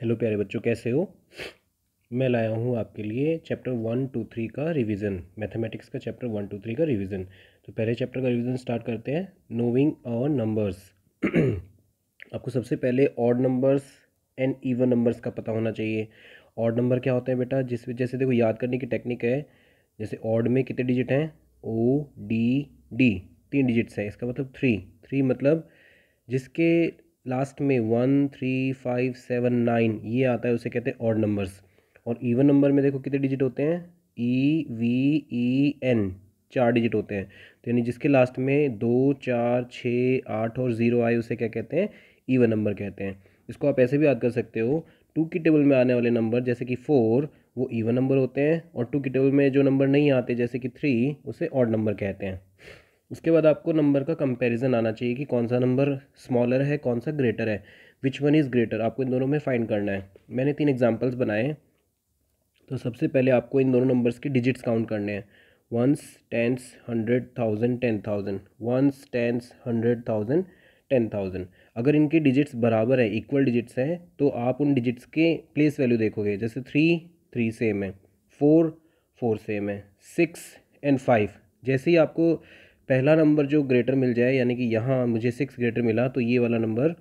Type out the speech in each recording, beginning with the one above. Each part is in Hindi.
हेलो प्यारे बच्चों कैसे हो मैं लाया हूँ आपके लिए चैप्टर वन टू थ्री का रिवीजन मैथमेटिक्स का चैप्टर वन टू थ्री का रिवीजन तो पहले चैप्टर का रिवीजन स्टार्ट करते हैं नोविंग और नंबर्स आपको सबसे पहले odd numbers and even numbers का पता होना चाहिए ऑड नंबर क्या होते हैं बेटा जिस जैसे देखो याद करने की टेक्निक है जैसे ऑड में कितने डिजिट हैं ओ डी डी तीन डिजिट्स हैं इसका मतलब थ्री थ्री मतलब जिसके लास्ट में one three five seven nine ये आता है उसे कहते हैं ऑड नंबर्स और इवन नंबर में देखो कितने डिजिट होते हैं ई वी ई एन चार डिजिट होते हैं तो यानी जिसके लास्ट में दो चार छः आठ और ज़ीरो आए उसे क्या कहते हैं ईवन नंबर कहते हैं इसको आप ऐसे भी याद कर सकते हो टू की टेबल में आने वाले नंबर जैसे कि फ़ोर वो ईवन नंबर होते हैं और टू की टेबल में जो नंबर नहीं आते जैसे कि थ्री उसे ऑड नंबर कहते हैं उसके बाद आपको नंबर का कंपैरिजन आना चाहिए कि कौन सा नंबर स्मॉलर है कौन सा ग्रेटर है विच वन इज़ ग्रेटर आपको इन दोनों में फाइंड करना है मैंने तीन एग्जांपल्स बनाए हैं तो सबसे पहले आपको इन दोनों नंबर्स के डिजिट्स काउंट करने हैं ones tens hundred thousand ten thousand ones tens hundred thousand ten thousand अगर इनके डिजिट्स बराबर है इक्वल डिजिट्स हैं तो आप उन डिजिट्स के प्लेस वैल्यू देखोगे जैसे थ्री थ्री सेम है फोर फोर सेम है सिक्स एंड फाइव जैसे ही आपको पहला नंबर जो ग्रेटर मिल जाए यानी कि यहाँ मुझे सिक्स ग्रेटर मिला तो ये वाला नंबर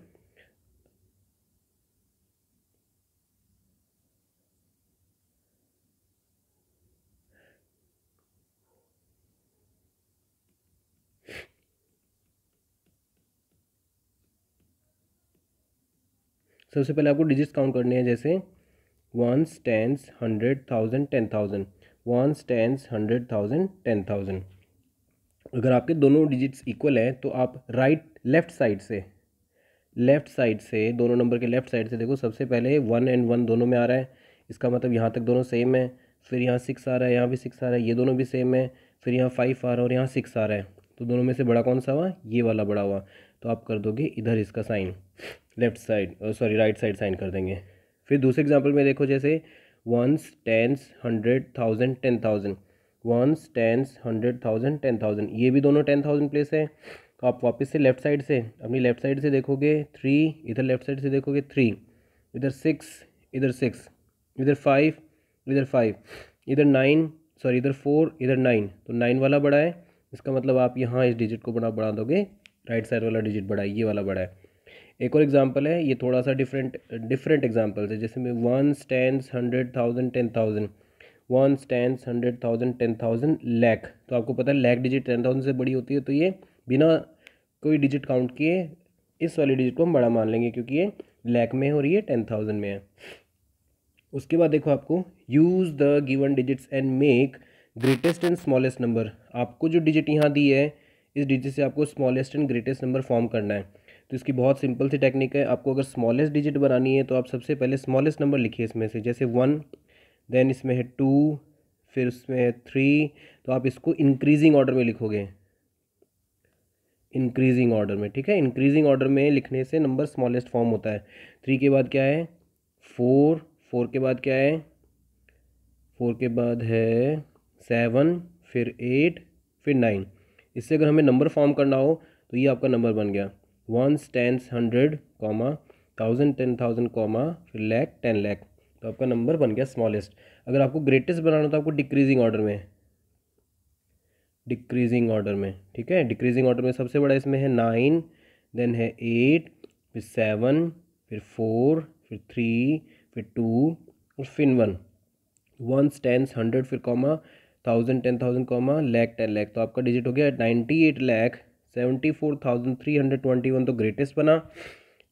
सबसे पहले आपको डिजिट्स काउंट करने हैं जैसे one tens hundred thousand ten thousand one tens hundred thousand ten thousand अगर आपके दोनों डिजिट्स इक्वल हैं तो आप राइट लेफ़्ट साइड से लेफ़्ट साइड से दोनों नंबर के लेफ़्ट साइड से देखो सबसे पहले वन एंड वन दोनों में आ रहा है इसका मतलब यहाँ तक दोनों सेम है फिर यहाँ सिक्स आ रहा है यहाँ भी सिक्स आ रहा है ये दोनों भी सेम है फिर यहाँ फाइव आ रहा है और यहाँ सिक्स आ रहा है तो दोनों में से बड़ा कौन सा हुआ ये वाला बड़ा हुआ तो आप कर दोगे इधर इसका sign left side sorry right side sign कर देंगे फिर दूसरे एग्जाम्पल में देखो जैसे ones tens hundred thousand ten thousand ones tens hundred thousand ten thousand ये भी दोनों टेन थाउजेंड प्लेस हैं तो आप वापस से लेफ्ट साइड से अपनी लेफ्ट साइड से देखोगे थ्री इधर लेफ्ट साइड से देखोगे थ्री इधर सिक्स इधर सिक्स इधर फाइव इधर फाइव इधर नाइन सॉरी इधर फोर इधर नाइन तो नाइन वाला बड़ा है इसका मतलब आप यहाँ इस डिजिट को बड़ा बढ़ा दोगे राइट साइड वाला डिजिट बड़ा है ये वाला बड़ा है एक और एग्जांपल है ये थोड़ा सा डिफरेंट डिफरेंट एग्जांपल्स है जैसे में ones tens hundred thousand ten thousand one tens hundred thousand ten thousand lakh तो आपको पता है लैख डिजिट टेन थाउजेंड से बड़ी होती है तो ये बिना कोई डिजिट काउंट किए इस वाली डिजिट को हम बड़ा मान लेंगे क्योंकि ये लैख में हो रही है टेन थाउजेंड में है उसके बाद देखो आपको use the given digits and make greatest and smallest number आपको जो डिजिट यहाँ दी है इस डिजिट से आपको smallest and greatest number form करना है तो इसकी बहुत सिंपल सी टेक्निक है आपको अगर स्मॉलेस्ट डिजिट बनानी है तो आप सबसे पहले स्मॉलेस्ट नंबर लिखिए इसमें से जैसे वन देन इसमें है टू फिर उसमें है थ्री तो आप इसको इंक्रीजिंग ऑर्डर में लिखोगे इंक्रीजिंग ऑर्डर में ठीक है इंक्रीजिंग ऑर्डर में लिखने से नंबर स्मॉलेस्ट फॉर्म होता है थ्री के बाद क्या है फोर फोर के बाद क्या है फोर के बाद है सेवन फिर एट फिर नाइन इससे अगर हमें नंबर फॉर्म करना हो तो ये आपका नंबर बन गया ones tens hundred comma thousand ten thousand comma फिर लैख टेन लैख तो आपका नंबर बन गया स्मॉलेस्ट अगर आपको ग्रेटेस्ट बनाना तो आपको डिक्रीजिंग ऑर्डर में डिक्रीजिंग ऑर्डर में ठीक है डिक्रीजिंग ऑर्डर में सबसे बड़ा इसमें है नाइन देन है एट फिर सेवन फिर फोर फिर थ्री फिर टू और फिर वन वंस टेंस हंड्रेड फिर comma thousand ten thousand comma lakh ten lakh तो आपका डिजिट हो गया ninety eight lakh seventy four thousand three hundred twenty one तो ग्रेटेस्ट बना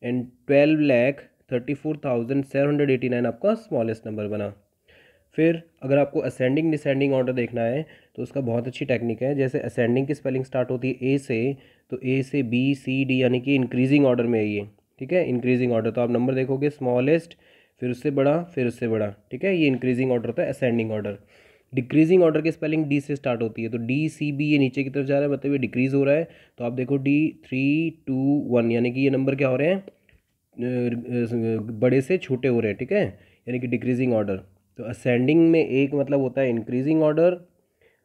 and twelve lakh thirty four thousand seven hundred eighty nine आपका स्मॉलेस्ट नंबर बना फिर अगर आपको असेंडिंग डिसेंडिंग ऑर्डर देखना है तो उसका बहुत अच्छी टेक्निक है जैसे असेंडिंग की स्पेलिंग स्टार्ट होती है ए से तो ए से बी सी डी यानी कि इंक्रीजिंग ऑर्डर में है ये ठीक है इंक्रीजिंग ऑर्डर तो आप नंबर देखोगे स्मॉलेस्ट फिर उससे बड़ा फिर उससे बड़ा ठीक है ये इंक्रीजिंग ऑर्डर होता है असेंडिंग ऑर्डर डिक्रीजिंग ऑर्डर की स्पेलिंग डी से स्टार्ट होती है तो डी सी बी ये नीचे की तरफ जा रहा है मतलब ये डिक्रीज़ हो रहा है तो आप देखो डी थ्री टू वन यानी कि ये नंबर क्या हो रहे हैं बड़े से छोटे हो रहे हैं ठीक है यानी कि डिक्रीजिंग ऑर्डर तो असेंडिंग में एक मतलब होता है इंक्रीजिंग ऑर्डर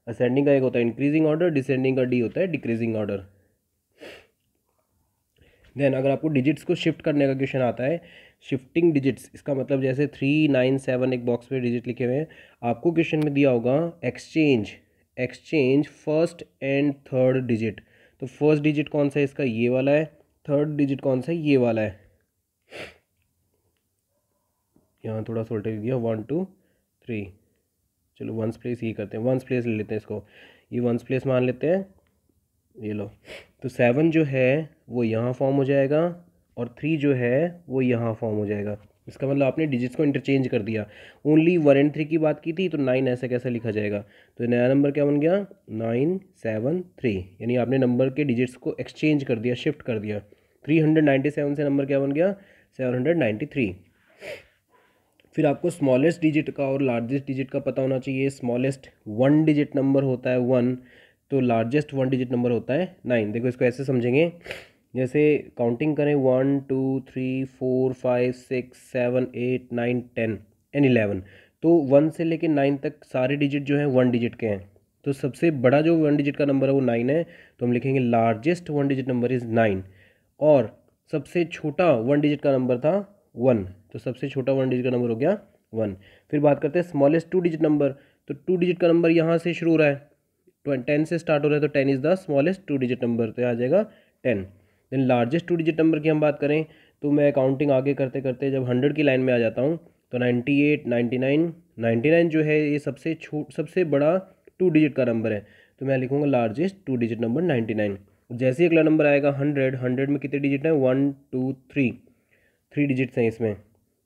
असेंडिंग का एक होता है इंक्रीजिंग ऑर्डर डिसेंडिंग का डी होता है डिक्रीजिंग ऑर्डर देन अगर आपको डिजिट्स को शिफ्ट करने का क्वेश्चन आता है शिफ्टिंग डिजिट्स इसका मतलब जैसे थ्री नाइन सेवन एक बॉक्स में डिजिट लिखे हुए हैं आपको क्वेश्चन में दिया होगा exchange exchange first and third digit तो फर्स्ट डिजिट कौन सा है इसका ये वाला है थर्ड डिजिट कौन सा है ये वाला है यहाँ थोड़ा सा वोल्टेज दिया वन टू थ्री चलो वंस प्लेस ये करते हैं वंस प्लेस ले लेते हैं इसको ये वंस प्लेस मान लेते हैं ये लो तो सेवन जो है वो यहाँ फॉर्म हो जाएगा और थ्री जो है वो यहाँ फॉर्म हो जाएगा इसका मतलब आपने डिजिट्स को इंटरचेंज कर दिया ओनली वन एंड थ्री की बात की थी तो नाइन ऐसा कैसा लिखा जाएगा तो नया नंबर क्या बन गया नाइन सेवन थ्री यानी आपने नंबर के डिजिट्स को एक्सचेंज कर दिया शिफ्ट कर दिया थ्री हंड्रेड नाइन्टी सेवन से नंबर क्या बन गया सेवन हंड्रेड नाइन्टी थ्री फिर आपको स्मॉलेस्ट डिजिट का और लार्जेस्ट डिजिट का पता होना चाहिए स्मॉलेस्ट वन डिजिट नंबर होता है वन तो लार्जेस्ट वन डिजिट नंबर होता है नाइन देखो इसको ऐसे समझेंगे जैसे काउंटिंग करें one two three four five six seven eight nine ten and eleven तो वन से लेकर नाइन तक सारे डिजिट जो हैं वन डिजिट के हैं तो सबसे बड़ा जो वन डिजिट का नंबर है वो नाइन है तो हम लिखेंगे largest one digit number is nine और सबसे छोटा वन डिजिट का नंबर था वन तो सबसे छोटा वन डिजिट का नंबर हो गया वन फिर बात करते हैं स्मॉलेस्ट टू डिजिट नंबर तो टू डिजिट का नंबर यहाँ से शुरू हो रहा है टेन से स्टार्ट हो रहा है तो ten is the smallest two digit number तो आ जाएगा ten then largest two digit number की हम बात करें तो मैं काउंटिंग आगे करते करते जब हंड्रेड की लाइन में आ जाता हूँ तो ninety eight ninety nine ninety nine जो है ये सबसे छोट सबसे बड़ा टू डिजिट का नंबर है तो मैं लिखूँगा largest two digit number ninety nine जैसे ही अगला नंबर आएगा हंड्रेड हंड्रेड में कितने डिजिट हैं one two three three digits हैं इसमें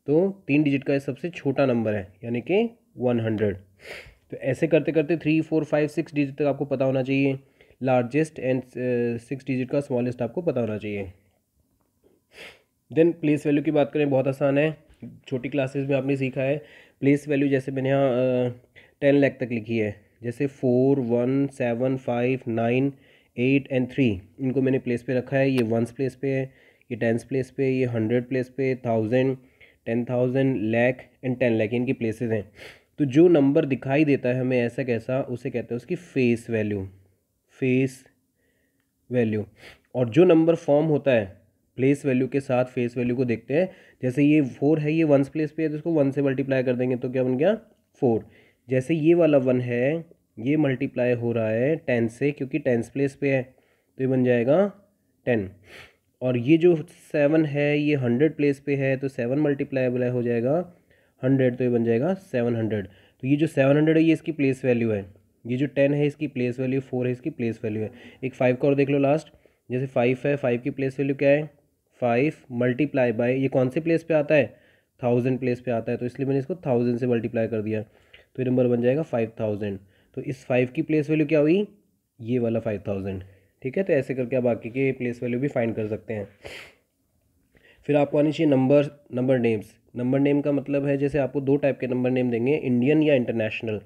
तो तीन डिजिट का सबसे छोटा नंबर है यानी कि वन हंड्रेड तो ऐसे करते करते three four five six digit तक आपको पता होना चाहिए लार्जेस्ट एंड सिक्स डिजिट का स्मॉलेस्ट आपको पता होना चाहिए देन प्लेस वैल्यू की बात करें बहुत आसान है छोटी क्लासेस में आपने सीखा है प्लेस वैल्यू जैसे मैंने यहाँ टेन लैख तक लिखी है जैसे four one seven five nine eight and three इनको मैंने प्लेस पे रखा है ये वंस प्लेस पे है ये टेंथ प्लेस पे ये हंड्रेड प्लेस पे thousand ten thousand lakh and ten lakh इनकी प्लेसेस हैं तो जो नंबर दिखाई देता है हमें ऐसा कैसा उसे कहते हैं उसकी फेस वैल्यू फेस वैल्यू और जो नंबर फॉर्म होता है प्लेस वैल्यू के साथ फेस वैल्यू को देखते हैं जैसे ये फोर है ये वंस प्लेस पे है तो इसको वन से मल्टीप्लाई कर देंगे तो क्या बन गया फोर जैसे ये वाला वन है ये मल्टीप्लाई हो रहा है टेन से क्योंकि टेंथ प्लेस पे है तो ये बन जाएगा टेन और ये जो सेवन है ये हंड्रेड प्लेस पे है तो सेवन मल्टीप्लाई वाला हो जाएगा हंड्रेड तो ये बन जाएगा सेवन हंड्रेड तो ये जो सेवन हंड्रेड है ये इसकी प्लेस वैल्यू है ये जो टेन है इसकी प्लेस वैल्यू फोर है इसकी प्लेस वैल्यू है एक फाइव का और देख लो लास्ट जैसे फाइव है फाइव की प्लेस वैल्यू क्या है फाइव मल्टीप्लाई बाय ये कौन से प्लेस पे आता है थाउजेंड प्लेस पे आता है तो इसलिए मैंने इसको थाउजेंड से मल्टीप्लाई कर दिया तो ये नंबर बन जाएगा फाइव थाउजेंड तो इस फाइव की प्लेस वैल्यू क्या हुई ये वाला फाइव थाउजेंड ठीक है तो ऐसे करके आप बाकी के प्लेस वैल्यू भी फाइंड कर सकते हैं फिर आपको आनी चाहिए number number names number name का मतलब है जैसे आपको दो टाइप के नंबर नेम देंगे इंडियन या इंटरनेशनल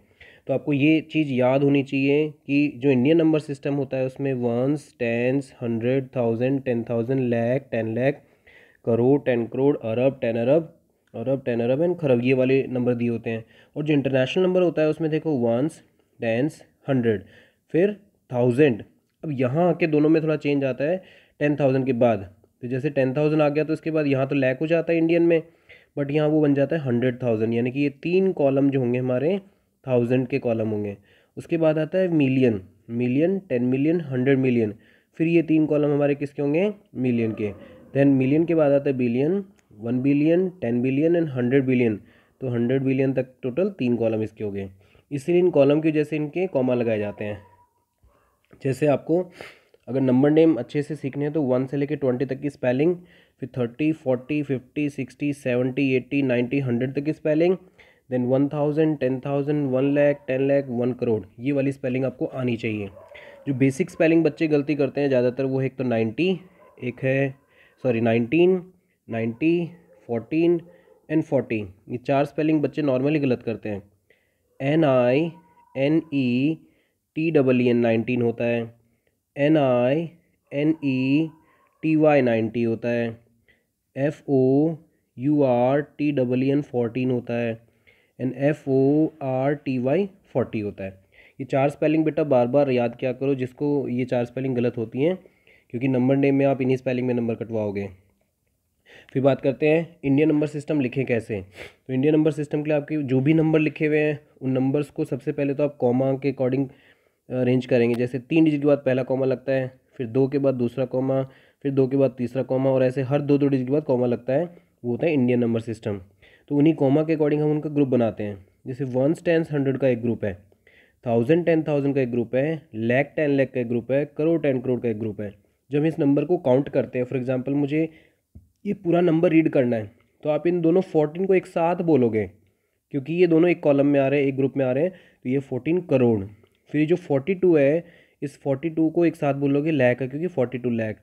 तो आपको ये चीज़ याद होनी चाहिए कि जो इंडियन नंबर सिस्टम होता है उसमें ones tens hundred thousand ten thousand lakh ten lakh crore ten crore अरब टेन अरब अरब टेन अरब एंड खरब ये वाले नंबर दिए होते हैं और जो इंटरनेशनल नंबर होता है उसमें देखो वंस टेंस हंड्रेड फिर थाउजेंड अब यहाँ आके दोनों में थोड़ा चेंज आता है टेन थाउजेंड के बाद तो जैसे टेन थाउजेंड आ गया तो इसके बाद यहाँ तो लैक हो जाता है इंडियन में बट यहाँ वो बन जाता है हंड्रेड थाउजेंड यानी कि ये तीन कॉलम जो होंगे हमारे थाउजेंड के कॉलम होंगे उसके बाद आता है million million ten million hundred million फिर ये तीन कॉलम हमारे किसके होंगे मिलियन के देन मिलियन के बाद आता है billion one billion ten billion and hundred billion तो हंड्रेड बिलियन तक टोटल तीन कॉलम इसके हो गए इसलिए इन कॉलम की जैसे इनके कॉमा लगाए जाते हैं जैसे आपको अगर नंबर नेम अच्छे से सीखने हैं तो वन से लेकर ट्वेंटी तक की स्पेलिंग फिर thirty forty fifty sixty seventy eighty ninety hundred तक की spelling then one thousand ten thousand one lakh ten lakh one crore ये वाली स्पेलिंग आपको आनी चाहिए जो बेसिक स्पेलिंग बच्चे गलती करते हैं ज़्यादातर वो एक तो नाइन्टी एक है sorry nineteen ninety fourteen and fourteen ये चार स्पेलिंग बच्चे नॉर्मली गलत करते हैं N I N E T double E N nineteen होता है N I N E T Y ninety होता है F O U R T double E N fourteen होता है N F O R T Y forty होता है ये चार स्पेलिंग बेटा बार बार याद क्या करो जिसको ये चार स्पेलिंग गलत होती हैं क्योंकि नंबर नेम में आप इन्हीं स्पेलिंग में नंबर कटवाओगे फिर बात करते हैं इंडियन नंबर सिस्टम लिखे कैसे तो इंडियन नंबर सिस्टम के लिए आपके जो भी नंबर लिखे हुए हैं उन नंबर्स को सबसे पहले तो आप कॉमा के अकॉर्डिंग अरेंज करेंगे जैसे तीन डिजिट के बाद पहला कॉमा लगता है फिर दो के बाद दूसरा कॉमा फिर दो के बाद तीसरा कॉमा और ऐसे हर दो दो डिजिट के बाद कॉमा लगता है वो होता है इंडियन नंबर सिस्टम तो उन्हीं कॉमा के अकॉर्डिंग हम उनका ग्रुप बनाते हैं जैसे वन टेंस हंड्रेड का एक ग्रुप है थाउजेंड टेन थाउजेंड का एक ग्रुप है लैख टेन लैख का एक ग्रुप है करोड़ टेन करोड़ का एक ग्रुप है जब हम इस नंबर को काउंट करते हैं फॉर एग्जाम्पल मुझे ये पूरा नंबर रीड करना है तो आप इन दोनों फोर्टीन को एक साथ बोलोगे क्योंकि ये दोनों एक कॉलम में आ रहे हैं एक ग्रुप में आ रहे हैं तो ये फोर्टीन करोड़ फिर जो फोर्टी टू है इस फोर्टी टू को एक साथ बोलोगे लैक है क्योंकि फोर्टी टू लैक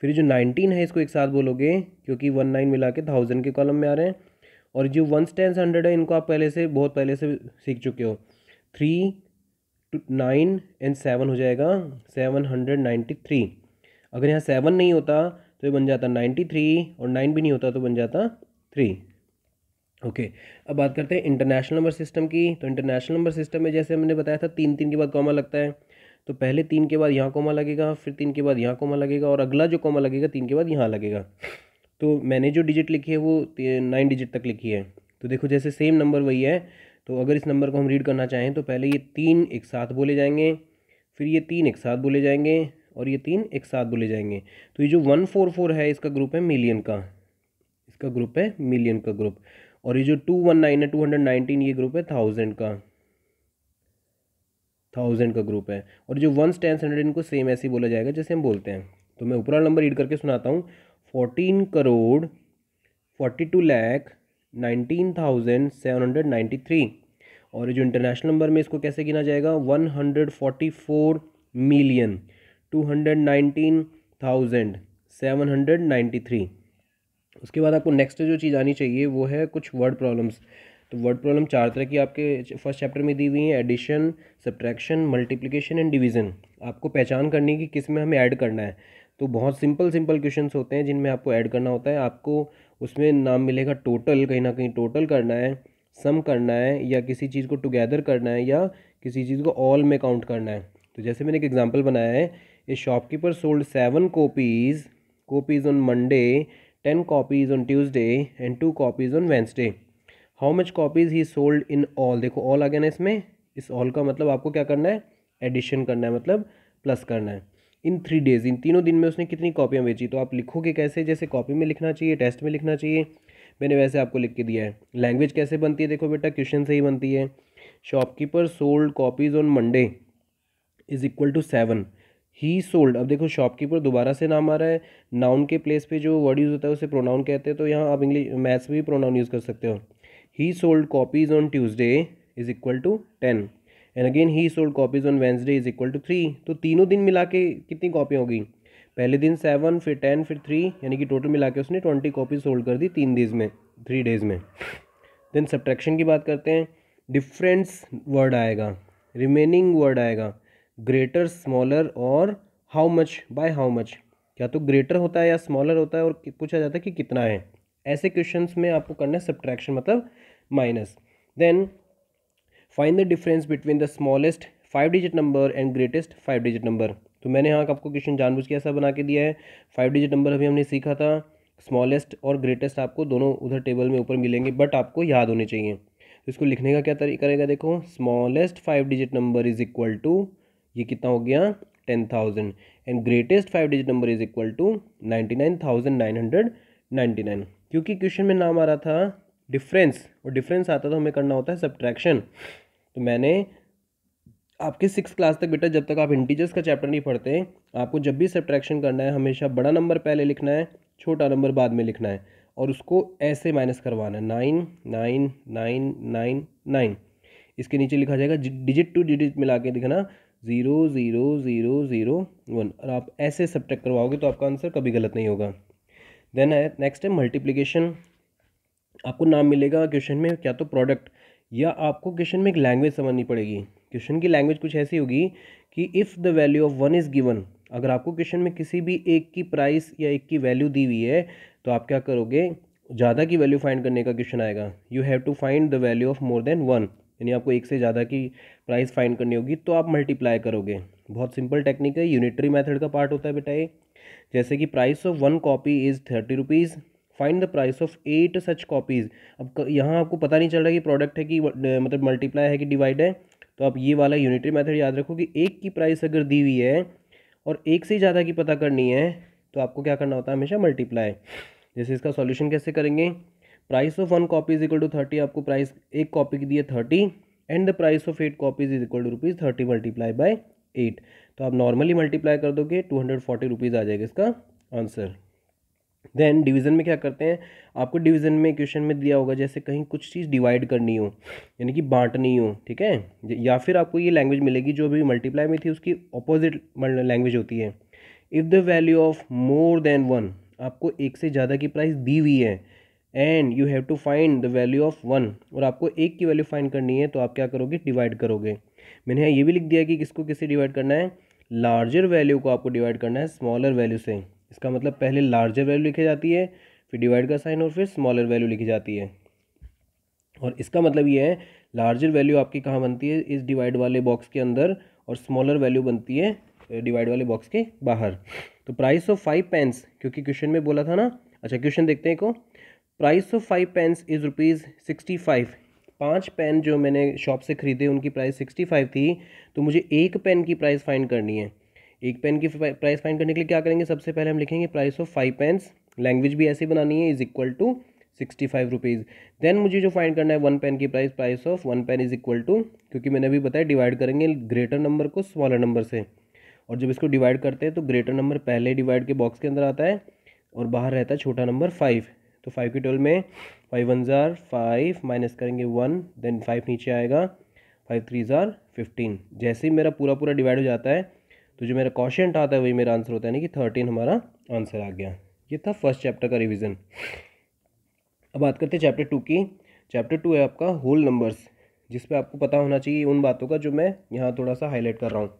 फिर जो नाइनटीन है इसको एक साथ बोलोगे क्योंकि वन नाइन मिला के थाउजेंड के कॉलम में आ रहे हैं और जो वन टेंस हंड्रेड है इनको आप पहले से बहुत पहले से सीख चुके हो three two nine and seven हो जाएगा सेवन हंड्रेड नाइन्टी थ्री अगर यहाँ सेवन नहीं होता तो ये बन जाता नाइन्टी थ्री और नाइन भी नहीं होता तो बन जाता थ्री ओके okay. अब बात करते हैं इंटरनेशनल नंबर सिस्टम की तो इंटरनेशनल नंबर सिस्टम में जैसे हमने बताया था तीन तीन के बाद कॉमा लगता है तो पहले तीन के बाद यहाँ कॉमा लगेगा फिर तीन के बाद यहाँ कॉमा लगेगा और अगला जो कॉमा लगेगा तीन के बाद यहाँ लगेगा तो मैंने जो डिजिट लिखी है वो नाइन डिजिट तक लिखी है तो देखो जैसे सेम नंबर वही है तो अगर इस नंबर को हम रीड करना चाहें तो पहले ये तीन एक साथ बोले जाएंगे फिर ये तीन एक साथ बोले जाएंगे और ये तीन एक साथ बोले जाएंगे तो ये जो वन फोर फोर है इसका ग्रुप है मिलियन का इसका ग्रुप है मिलियन का ग्रुप और ये जो टू वन नाइन है टू हंड्रेड नाइनटीन ये ग्रुप है थाउजेंड का थाउजेंड का ग्रुप है और जो वन टेन हंड्रेड इनको सेम ऐसे ही बोला जाएगा जैसे हम बोलते हैं तो मैं ऊपर नंबर रीड करके सुनाता हूँ fourteen crore forty two lakh nineteen thousand seven hundred ninety three और जो इंटरनेशनल नंबर में इसको कैसे गिना जाएगा one hundred forty four million two hundred nineteen thousand seven hundred ninety three उसके बाद आपको नेक्स्ट जो चीज़ आनी चाहिए वो है कुछ वर्ड प्रॉब्लम्स तो वर्ड प्रॉब्लम चार तरह की आपके फर्स्ट चैप्टर में दी हुई हैं addition subtraction multiplication and division आपको पहचान करनी कि किस में हमें ऐड करना है तो बहुत सिंपल सिंपल क्वेश्चन होते हैं जिनमें आपको ऐड करना होता है आपको उसमें नाम मिलेगा टोटल कहीं ना कहीं टोटल करना है सम करना है या किसी चीज़ को टुगेदर करना है या किसी चीज़ को ऑल में काउंट करना है तो जैसे मैंने एक एग्जांपल बनाया है ये shopkeeper sold seven copies copies on Monday ten copies on Tuesday and two copies on Wednesday how much copies he sold in all देखो ऑल आ गया ना इसमें इस ऑल का मतलब आपको क्या करना है एडिशन करना है मतलब प्लस करना है इन थ्री डेज़ इन तीनों दिन में उसने कितनी कॉपियाँ बेची तो आप लिखोगे कैसे जैसे कॉपी में लिखना चाहिए टेस्ट में लिखना चाहिए मैंने वैसे आपको लिख के दिया है लैंग्वेज कैसे बनती है देखो बेटा क्वेश्चन से ही बनती है shopkeeper sold copies on Monday is equal to seven he sold अब देखो शॉपकीपर दोबारा से नाम आ रहा है नाउन के प्लेस पे जो वर्ड यूज़ होता है उसे प्रोनाउन कहते हैं तो यहाँ आप इंग्लिश मैथ्स में भी प्रोनाउन यूज़ कर सकते हो he sold copies on Tuesday is equal to ten and again he sold copies on Wednesday is equal to three तो तीनों दिन मिला के कितनी कॉपियाँ होगी पहले दिन सेवन फिर टेन फिर थ्री यानी कि टोटल मिला के उसने ट्वेंटी कॉपी सोल्ड कर दी तीन डेज में थ्री डेज़ में देन सब्ट्रैक्शन की बात करते हैं डिफ्रेंस वर्ड आएगा रिमेनिंग वर्ड आएगा ग्रेटर स्मॉलर और how much by how much या तो ग्रेटर होता है या स्मॉलर होता है और पूछा जाता है कि कितना है ऐसे क्वेश्चन में आपको करना है सब्ट्रैक्शन मतलब minus then find the difference between the smallest five digit number and greatest five digit number तो मैंने यहाँ आपको क्वेश्चन जानबूझ के ऐसा बना के दिया है फाइव डिजिट नंबर अभी हमने सीखा था स्मॉलेस्ट और ग्रेटेस्ट आपको दोनों उधर टेबल में ऊपर मिलेंगे बट आपको याद होने चाहिए तो इसको लिखने का क्या तरीका रहेगा देखो smallest five digit number is equal to ये कितना हो गया ten thousand and greatest five digit number is equal to ninety nine thousand nine hundred ninety nine क्योंकि क्वेश्चन में नाम आ रहा था डिफरेंस और डिफरेंस आता तो हमें करना होता है सब्ट्रैक्शन तो मैंने आपके सिक्स क्लास तक बेटा जब तक आप इंटीजर्स का चैप्टर नहीं पढ़ते आपको जब भी सब्ट्रैक्शन करना है हमेशा बड़ा नंबर पहले लिखना है छोटा नंबर बाद में लिखना है और उसको ऐसे माइनस करवाना है nine nine nine nine nine इसके नीचे लिखा जाएगा डिजिट टू डिजिट मिला के दिखाना zero zero zero zero one और आप ऐसे सब्ट्रैक्ट करवाओगे तो आपका आंसर कभी गलत नहीं होगा देन है नेक्स्ट है मल्टीप्लीकेशन आपको नाम मिलेगा क्वेश्चन में क्या तो प्रोडक्ट या आपको क्वेश्चन में एक लैंग्वेज समझनी पड़ेगी क्वेश्चन की लैंग्वेज कुछ ऐसी होगी कि if the value of one is given अगर आपको क्वेश्चन में किसी भी एक की प्राइस या एक की वैल्यू दी हुई है तो आप क्या करोगे ज़्यादा की वैल्यू फाइंड करने का क्वेश्चन आएगा you have to find the value of more than one यानी आपको एक से ज़्यादा की प्राइस फाइंड करनी होगी तो आप मल्टीप्लाई करोगे बहुत सिंपल टेक्निक है यूनिटरी मेथड का पार्ट होता है बेटा ये जैसे कि price of one copy is thirty rupees find the price of eight such copies अब यहाँ आपको पता नहीं चल रहा कि प्रोडक्ट है कि मतलब मल्टीप्लाई है कि डिवाइड है तो आप ये वाला यूनिटरी मैथड याद रखो कि एक की प्राइस अगर दी हुई है और एक से ज़्यादा की पता करनी है तो आपको क्या करना होता है हमेशा मल्टीप्लाई जैसे इसका सॉल्यूशन कैसे करेंगे price of one copy is equal to thirty आपको प्राइस एक कॉपी की दी है thirty and the price of eight copies is equal to rupees thirty multiply by eight तो आप नॉर्मली मल्टीप्लाई कर दोगे टू हंड्रेड फोर्टी रुपीज़ आ जाएगा इसका आंसर देन डिवीज़न में क्या करते हैं आपको डिवीज़न में क्वेश्चन में दिया होगा जैसे कहीं कुछ चीज़ डिवाइड करनी हो यानी कि बांटनी हो ठीक है या फिर आपको ये लैंग्वेज मिलेगी जो अभी मल्टीप्लाई में थी उसकी अपोजिट लैंग्वेज होती है if the value of more than one आपको एक से ज़्यादा की प्राइस दी हुई है and you have to find the value of one और आपको एक की वैल्यू फाइंड करनी है तो आप क्या करोगे डिवाइड करोगे मैंने यहाँ ये भी लिख दिया कि किसको किससे डिवाइड करना है लार्जर वैल्यू को आपको डिवाइड करना है स्मॉलर वैल्यू से इसका मतलब पहले लार्जर वैल्यू लिखी जाती है फिर डिवाइड का साइन और फिर स्मॉलर वैल्यू लिखी जाती है और इसका मतलब ये है लार्जर वैल्यू आपकी कहाँ बनती है इस डिवाइड वाले बॉक्स के अंदर और स्मॉलर वैल्यू बनती है डिवाइड वाले बॉक्स के बाहर तो प्राइस ऑफ फाइव पेंस क्योंकि क्वेश्चन में बोला था ना अच्छा क्वेश्चन देखते हैं को price of five pens is rupees sixty five पाँच पेन जो मैंने शॉप से ख़रीदे उनकी प्राइस सिक्सटी फाइव थी तो मुझे एक पेन की प्राइस फाइंड करनी है एक पेन की प्राइस फाइंड करने के लिए क्या करेंगे सबसे पहले हम लिखेंगे price of five pens language भी ऐसी बनानी है is equal to sixty five rupees then मुझे जो फाइंड करना है वन पेन की price price of one pen is equal to क्योंकि मैंने अभी बताया डिवाइड करेंगे ग्रेटर नंबर को स्मॉलर नंबर से और जब इसको डिवाइड करते हैं तो ग्रेटर नंबर पहले डिवाइड के बॉक्स के अंदर आता है और बाहर रहता है छोटा नंबर फाइव तो फाइव की ट्वेल्व में फाइव वन ज़ार फाइव माइनस करेंगे वन देन फाइव नीचे आएगा फाइव थ्री ज़ार फिफ्टीन जैसे ही मेरा पूरा पूरा डिवाइड हो जाता है तो जो मेरा क्वेश्चन आता है वही मेरा आंसर होता है यानी कि थर्टीन हमारा आंसर आ गया ये था फर्स्ट चैप्टर का रिविज़न अब बात करते हैं चैप्टर टू की चैप्टर टू है आपका होल नंबर्स जिस पर आपको पता होना चाहिए उन बातों का जो मैं यहाँ थोड़ा सा हाईलाइट कर रहा हूँ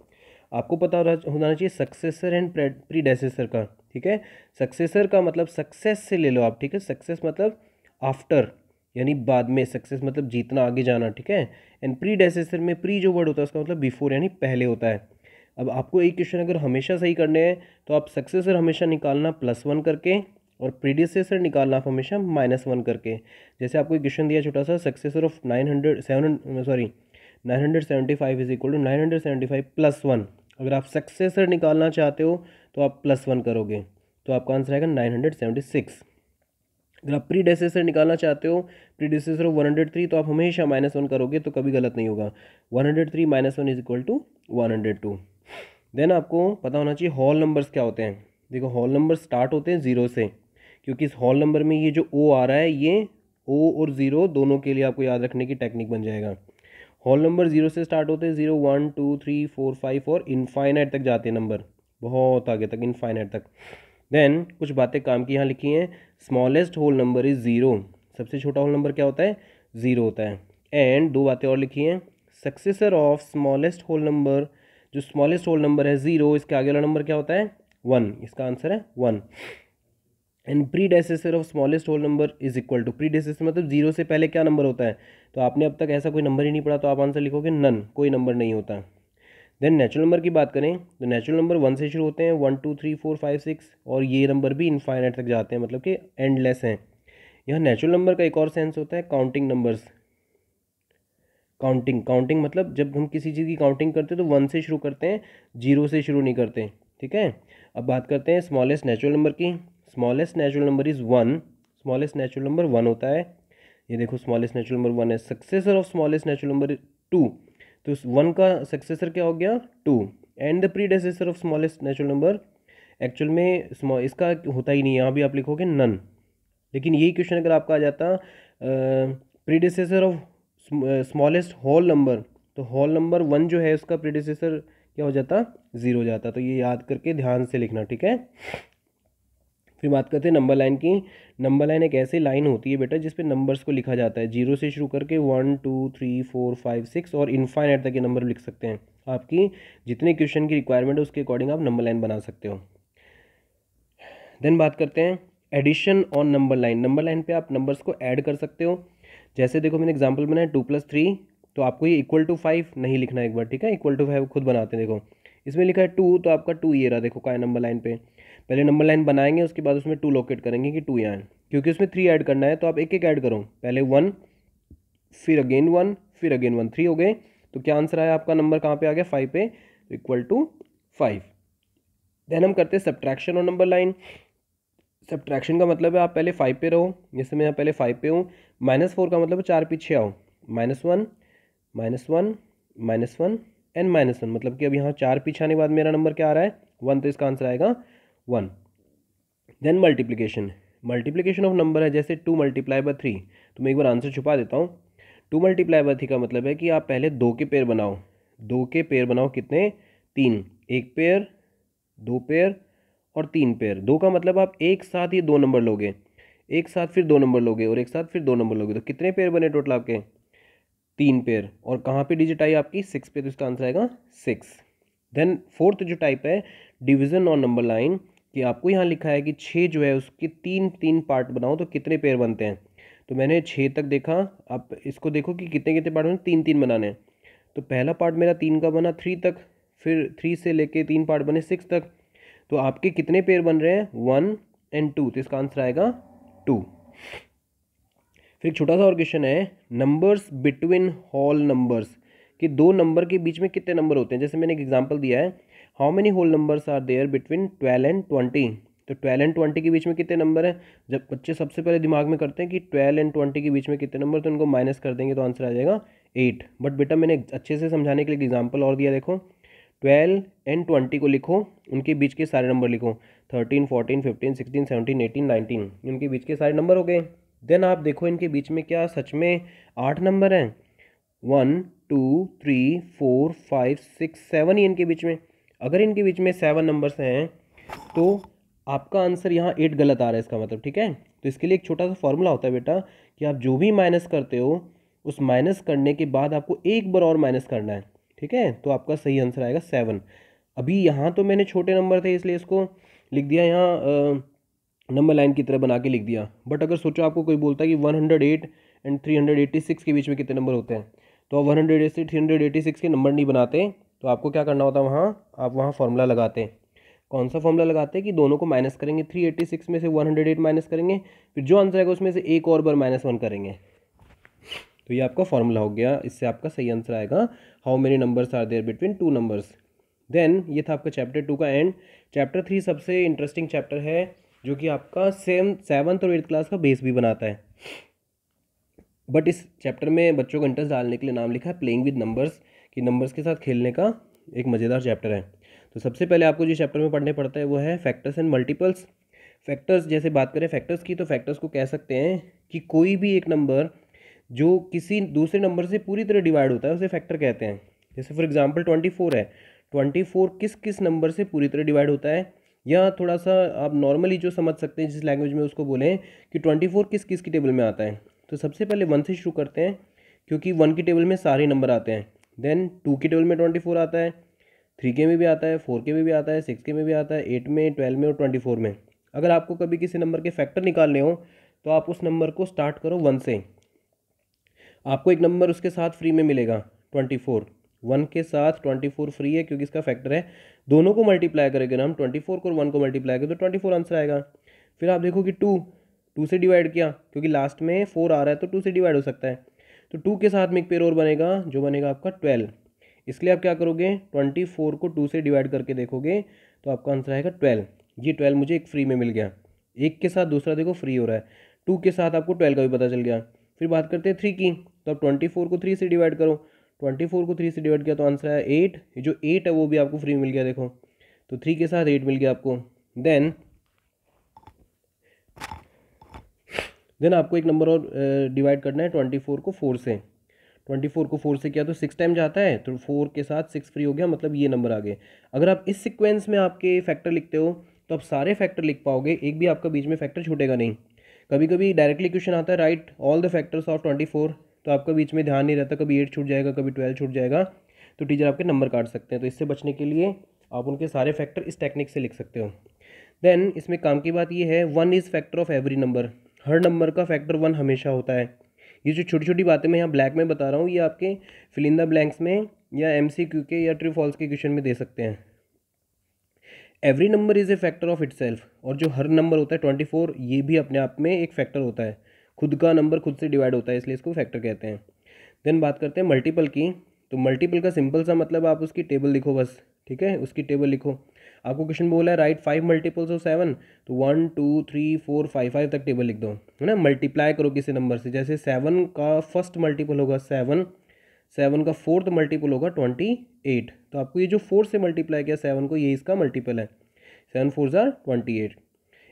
आपको पता होना चाहिए सक्सेसर एंड प्रीडेसेसर का ठीक है सक्सेसर का मतलब सक्सेस से ले लो आप ठीक है सक्सेस मतलब आफ्टर यानी बाद में सक्सेस मतलब जीतना आगे जाना ठीक है एंड प्री डेसेसर में प्री जो वर्ड होता है उसका मतलब बिफोर यानी पहले होता है अब आपको एक क्वेश्चन अगर हमेशा सही करने हैं तो आप सक्सेसर हमेशा निकालना प्लस वन करके और प्रीडिसेसर निकालना आप हमेशा माइनस वन करके जैसे आपको एक क्वेश्चन दिया छोटा सा successor of nine hundred seven sorry nine hundred seventy five is equal to nine hundred seventy five plus one अगर आप सक्सेसर निकालना चाहते हो तो आप प्लस वन करोगे तो आपका आंसर आएगा नाइन हंड्रेड सेवेंटी सिक्स अगर आप प्री डेसेसर निकालना चाहते हो predecessor one hundred three तो आप हमेशा माइनस वन करोगे तो कभी गलत नहीं होगा one hundred three minus one is equal to one hundred two then आपको पता होना चाहिए हॉल नंबर्स क्या होते हैं देखो हॉल नंबर स्टार्ट होते हैं ज़ीरो से क्योंकि इस हॉल नंबर में ये जो ओ आ रहा है ये ओ और ज़ीरो दोनों के लिए आपको याद रखने की टेक्निक बन जाएगा हॉल नंबर ज़ीरो से स्टार्ट होते हैं zero one two three four five और इनफाइनाइट तक जाते हैं नंबर बहुत आगे तक इनफाइनाइट तक देन कुछ बातें काम की यहाँ लिखी हैं smallest whole number is zero सबसे छोटा होल नंबर क्या होता है ज़ीरो होता है एंड दो बातें और लिखी हैं successor of smallest whole number जो स्मॉलेस्ट होल नंबर है ज़ीरो इसके आगे वाला नंबर क्या होता है वन इसका आंसर है one and predecessor of smallest whole number is equal to predecessor मतलब जीरो से पहले क्या नंबर होता है तो आपने अब तक ऐसा कोई नंबर ही नहीं पढ़ा तो आप आंसर लिखोगे नन कोई नंबर नहीं होता देन नेचुरल नंबर की बात करें तो नेचुरल नंबर वन से शुरू होते हैं one two three four five six और ये नंबर भी इनफाइनाइट तक जाते हैं मतलब कि एंडलेस हैं यहाँ नेचुरल नंबर का एक और सेंस होता है काउंटिंग नंबर्स काउंटिंग काउंटिंग मतलब जब हम किसी चीज़ की काउंटिंग करते हैं तो वन से शुरू करते हैं जीरो से शुरू नहीं करते ठीक है अब बात करते हैं स्मॉलेस्ट नेचुरल नंबर की smallest natural number is one smallest natural number one होता है ये देखो स्मॉलेस्ट नेचुरल नंबर वन है successor of smallest natural number two तो उस वन का सक्सेसर क्या हो गया two and the predecessor of smallest natural number actual में इसका होता ही नहीं यहाँ भी आप लिखोगे नन लेकिन यही क्वेश्चन अगर आपका आ जाता predecessor of smallest whole number तो होल नंबर वन जो है उसका प्रीडेसेसर क्या हो जाता ज़ीरो हो जाता तो ये याद करके ध्यान से लिखना ठीक है फिर बात करते हैं नंबर लाइन की नंबर लाइन एक ऐसी लाइन होती है बेटा जिसपे नंबर्स को लिखा जाता है जीरो से शुरू करके one two three four five six और इन्फाइनाइट तक के नंबर लिख सकते हैं आपकी जितने क्वेश्चन की रिक्वायरमेंट है उसके अकॉर्डिंग आप नंबर लाइन बना सकते हो देन बात करते हैं addition on number line number line पे आप नंबर्स को ऐड कर सकते हो जैसे देखो मैंने एग्जांपल बनाया टू प्लस थ्री तो आपको ये इक्वल टू फाइव नहीं लिखना एक बार ठीक है इक्वल टू फाइव खुद बनाते हैं देखो इसमें लिखा है टू तो आपका टू ये रहा देखो का नंबर लाइन पे पहले नंबर लाइन बनाएंगे उसके बाद उसमें टू लोकेट करेंगे कि टू यहाँ क्योंकि उसमें थ्री ऐड करना है तो आप एक एक ऐड करो पहले वन फिर अगेन वन फिर अगेन वन थ्री हो गए तो क्या आंसर आया आपका नंबर कहाँ पे आ गया फाइव पे इक्वल टू फाइव देन हम करते हैं सब्ट्रैक्शन और नंबर लाइन सब्ट्रैक्शन का मतलब है आप पहले फाइव पे रहो जैसे मैं यहाँ पहले फाइव पे हूँ माइनस फोर का मतलब चार पीछे आओ minus one minus one minus one and minus one मतलब कि अब यहाँ चार पीछे आने के बाद मेरा नंबर क्या आ रहा है वन तो इसका आंसर आएगा one then multiplication multiplication of number है जैसे टू मल्टीप्लाई बाय थ्री तो मैं एक बार आंसर छुपा देता हूँ टू मल्टीप्लाई बाय थ्री का मतलब है कि आप पहले दो के पेयर बनाओ दो के पेयर बनाओ कितने तीन एक पेयर दो पेयर और तीन पेयर दो का मतलब आप एक साथ ये दो नंबर लोगे एक साथ फिर दो नंबर लोगे और एक साथ फिर दो नंबर लोगे तो कितने पेयर बने टोटल आपके तीन पेयर और कहाँ पे डिजिट आई आपकी सिक्स पे तो इसका आंसर आएगा सिक्स देन फोर्थ जो टाइप है डिवीजन ऑन नंबर लाइन कि आपको यहाँ लिखा है कि छः जो है उसके तीन तीन पार्ट बनाओ तो कितने पेयर बनते हैं तो मैंने छः तक देखा आप इसको देखो कि कितने कितने पार्ट बने तीन तीन बनाने हैं तो पहला पार्ट मेरा तीन का बना थ्री तक फिर थ्री से लेके तीन पार्ट बने सिक्स तक तो आपके कितने पेयर बन रहे हैं वन एंड टू तो इसका आंसर आएगा टू फिर एक छोटा सा और क्वेश्चन है नंबर्स बिटवीन हॉल नंबर्स कि दो नंबर के बीच में कितने नंबर होते हैं जैसे मैंने एक एग्जांपल दिया है how many whole numbers are there between twelve and twenty तो ट्वेल्व एंड ट्वेंटी के बीच में कितने नंबर हैं जब बच्चे सबसे पहले दिमाग में करते हैं कि ट्वेल्व एंड ट्वेंटी के बीच में कितने नंबर तो उनको माइनस कर देंगे तो आंसर आ जाएगा एट बट बेटा मैंने अच्छे से समझाने के लिए एग्जाम्पल और दिया देखो ट्वेल्व एंड ट्वेंटी को लिखो उनके बीच के सारे नंबर लिखो thirteen fourteen fifteen sixteen seventeen eighteen nineteen उनके बीच के सारे नंबर हो गए देन आप देखो इनके बीच में क्या सच में आठ नंबर हैं one two three four five six seven ही इनके बीच में अगर इनके बीच में सेवन नंबर्स हैं तो आपका आंसर यहाँ एट गलत आ रहा है इसका मतलब ठीक है तो इसके लिए एक छोटा सा फॉर्मूला होता है बेटा कि आप जो भी माइनस करते हो उस माइनस करने के बाद आपको एक बार और माइनस करना है ठीक है तो आपका सही आंसर आएगा सेवन अभी यहाँ तो मैंने छोटे नंबर थे इसलिए इसको लिख दिया यहाँ नंबर लाइन की तरह बना के लिख दिया बट अगर सोचो आपको कोई बोलता है कि one hundred eight and three hundred eighty six के बीच में कितने नंबर होते हैं तो आप वन हंड्रेड एट से थ्री हंड्रेड एट्टी सिक्स के नंबर नहीं बनाते तो आपको क्या करना होता है वहाँ आप वहाँ फॉर्मूला लगाते हैं कौन सा फॉर्मूला लगाते हैं कि दोनों को माइनस करेंगे थ्री एट्टी सिक्स में से वन हंड्रेड एट माइनस करेंगे फिर जो आंसर आएगा उसमें से एक और बार माइनस वन करेंगे तो ये आपका फॉर्मूला हो गया इससे आपका सही आंसर आएगा how many numbers are there between two numbers then ये था आपका चैप्टर टू का एंड चैप्टर थ्री सबसे इंटरेस्टिंग चैप्टर है जो कि आपका सेम सेवन्थ और एट्थ क्लास का बेस भी बनाता है बट इस चैप्टर में बच्चों का इंटरेस्ट डालने के लिए नाम लिखा है प्लेइंग विद नंबर्स कि नंबर्स के साथ खेलने का एक मज़ेदार चैप्टर है तो सबसे पहले आपको जिस चैप्टर में पढ़ने पड़ता है वो है फैक्टर्स एंड मल्टीपल्स फैक्टर्स जैसे बात करें फैक्टर्स की तो फैक्टर्स को कह सकते हैं कि कोई भी एक नंबर जो किसी दूसरे नंबर से पूरी तरह डिवाइड होता है उसे फैक्टर कहते हैं जैसे फॉर एग्जाम्पल ट्वेंटी फोर है ट्वेंटी फोर किस किस नंबर से पूरी तरह डिवाइड होता है या थोड़ा सा आप नॉर्मली जो समझ सकते हैं जिस लैंग्वेज में उसको बोलें कि ट्वेंटी फोर किस किस की टेबल में आता है तो सबसे पहले वन से शुरू करते हैं क्योंकि वन की टेबल में सारे नंबर आते हैं देन टू के टेबल में ट्वेंटी फोर आता है थ्री के में भी आता है फोर के में भी आता है सिक्स के में भी आता है एट में ट्वेल्व में और ट्वेंटी फोर में अगर आपको कभी किसी नंबर के फैक्टर निकालने हो तो आप उस नंबर को स्टार्ट करो वन से आपको एक नंबर उसके साथ फ्री में मिलेगा ट्वेंटी फोर वन के साथ ट्वेंटी फोर फ्री है क्योंकि इसका फैक्टर है दोनों को मल्टीप्लाई करेंगे ना हम ट्वेंटी फोर को वन को मल्टीप्लाई करें तो ट्वेंटी फोर आंसर आएगा फिर आप देखो कि टू टू से डिवाइड किया क्योंकि लास्ट में फोर आ रहा है तो टू से डिवाइड हो सकता है तो टू के साथ में एक पेयर और बनेगा जो बनेगा आपका ट्वेल्व इसलिए आप क्या करोगे ट्वेंटी फोर को टू से डिवाइड करके देखोगे तो आपका आंसर आएगा ट्वेल्व ये ट्वेल्व मुझे एक फ्री में मिल गया एक के साथ दूसरा देखो फ्री हो रहा है टू के साथ आपको ट्वेल्व का भी पता चल गया फिर बात करते हैं थ्री की तो आप ट्वेंटी फोर को थ्री से डिवाइड करो ट्वेंटी फोर को थ्री से डिवाइड किया तो आंसर आया एट जो एट है वो भी आपको फ्री मिल गया देखो तो थ्री के साथ एट मिल गया आपको देन देन आपको एक नंबर और डिवाइड करना है ट्वेंटी फोर को फोर से ट्वेंटी फोर को फोर से किया तो सिक्स टाइम जाता है तो फोर के साथ सिक्स फ्री हो गया मतलब ये नंबर आ गए अगर आप इस सिक्वेंस में आपके फैक्टर लिखते हो तो आप सारे फैक्टर लिख पाओगे एक भी आपका बीच में फैक्टर छूटेगा नहीं कभी कभी डायरेक्टली क्वेश्चन आता है write all the factors of twenty four तो आपका बीच में ध्यान नहीं रहता कभी एट छूट जाएगा कभी ट्वेल्व छूट जाएगा तो टीचर आपके नंबर काट सकते हैं तो इससे बचने के लिए आप उनके सारे फैक्टर इस टेक्निक से लिख सकते हो देन इसमें काम की बात यह है one is factor of every number हर नंबर का फैक्टर वन हमेशा होता है ये जो छोटी छोटी बातें मैं यहाँ ब्लैक में बता रहा हूँ ये आपके फिलिंदा ब्लैंक्स में या एम सी क्यू के या ट्री फॉल्स के क्वेश्चन में दे सकते हैं every number is a factor of it और जो हर नंबर होता है ट्वेंटी फोर ये भी अपने आप में एक फैक्टर होता है खुद का नंबर खुद से डिवाइड होता है इसलिए इसको फैक्टर कहते हैं देन बात करते हैं मल्टीपल की तो मल्टीपल का सिंपल सा मतलब आप उसकी टेबल लिखो बस ठीक है उसकी टेबल लिखो आपको क्वेश्चन बोला है write five multiples of seven तो one two three four five five तक टेबल लिख दो है ना मल्टीप्लाई करो किसी नंबर से जैसे सेवन का फर्स्ट मल्टीपल होगा सेवन सेवन का फोर्थ मल्टीपल होगा ट्वेंटी एट तो आपको ये जो फोर से मल्टीप्लाई किया सेवन को ये इसका मल्टीपल है सेवन फोर ज़ार ट्वेंटी एट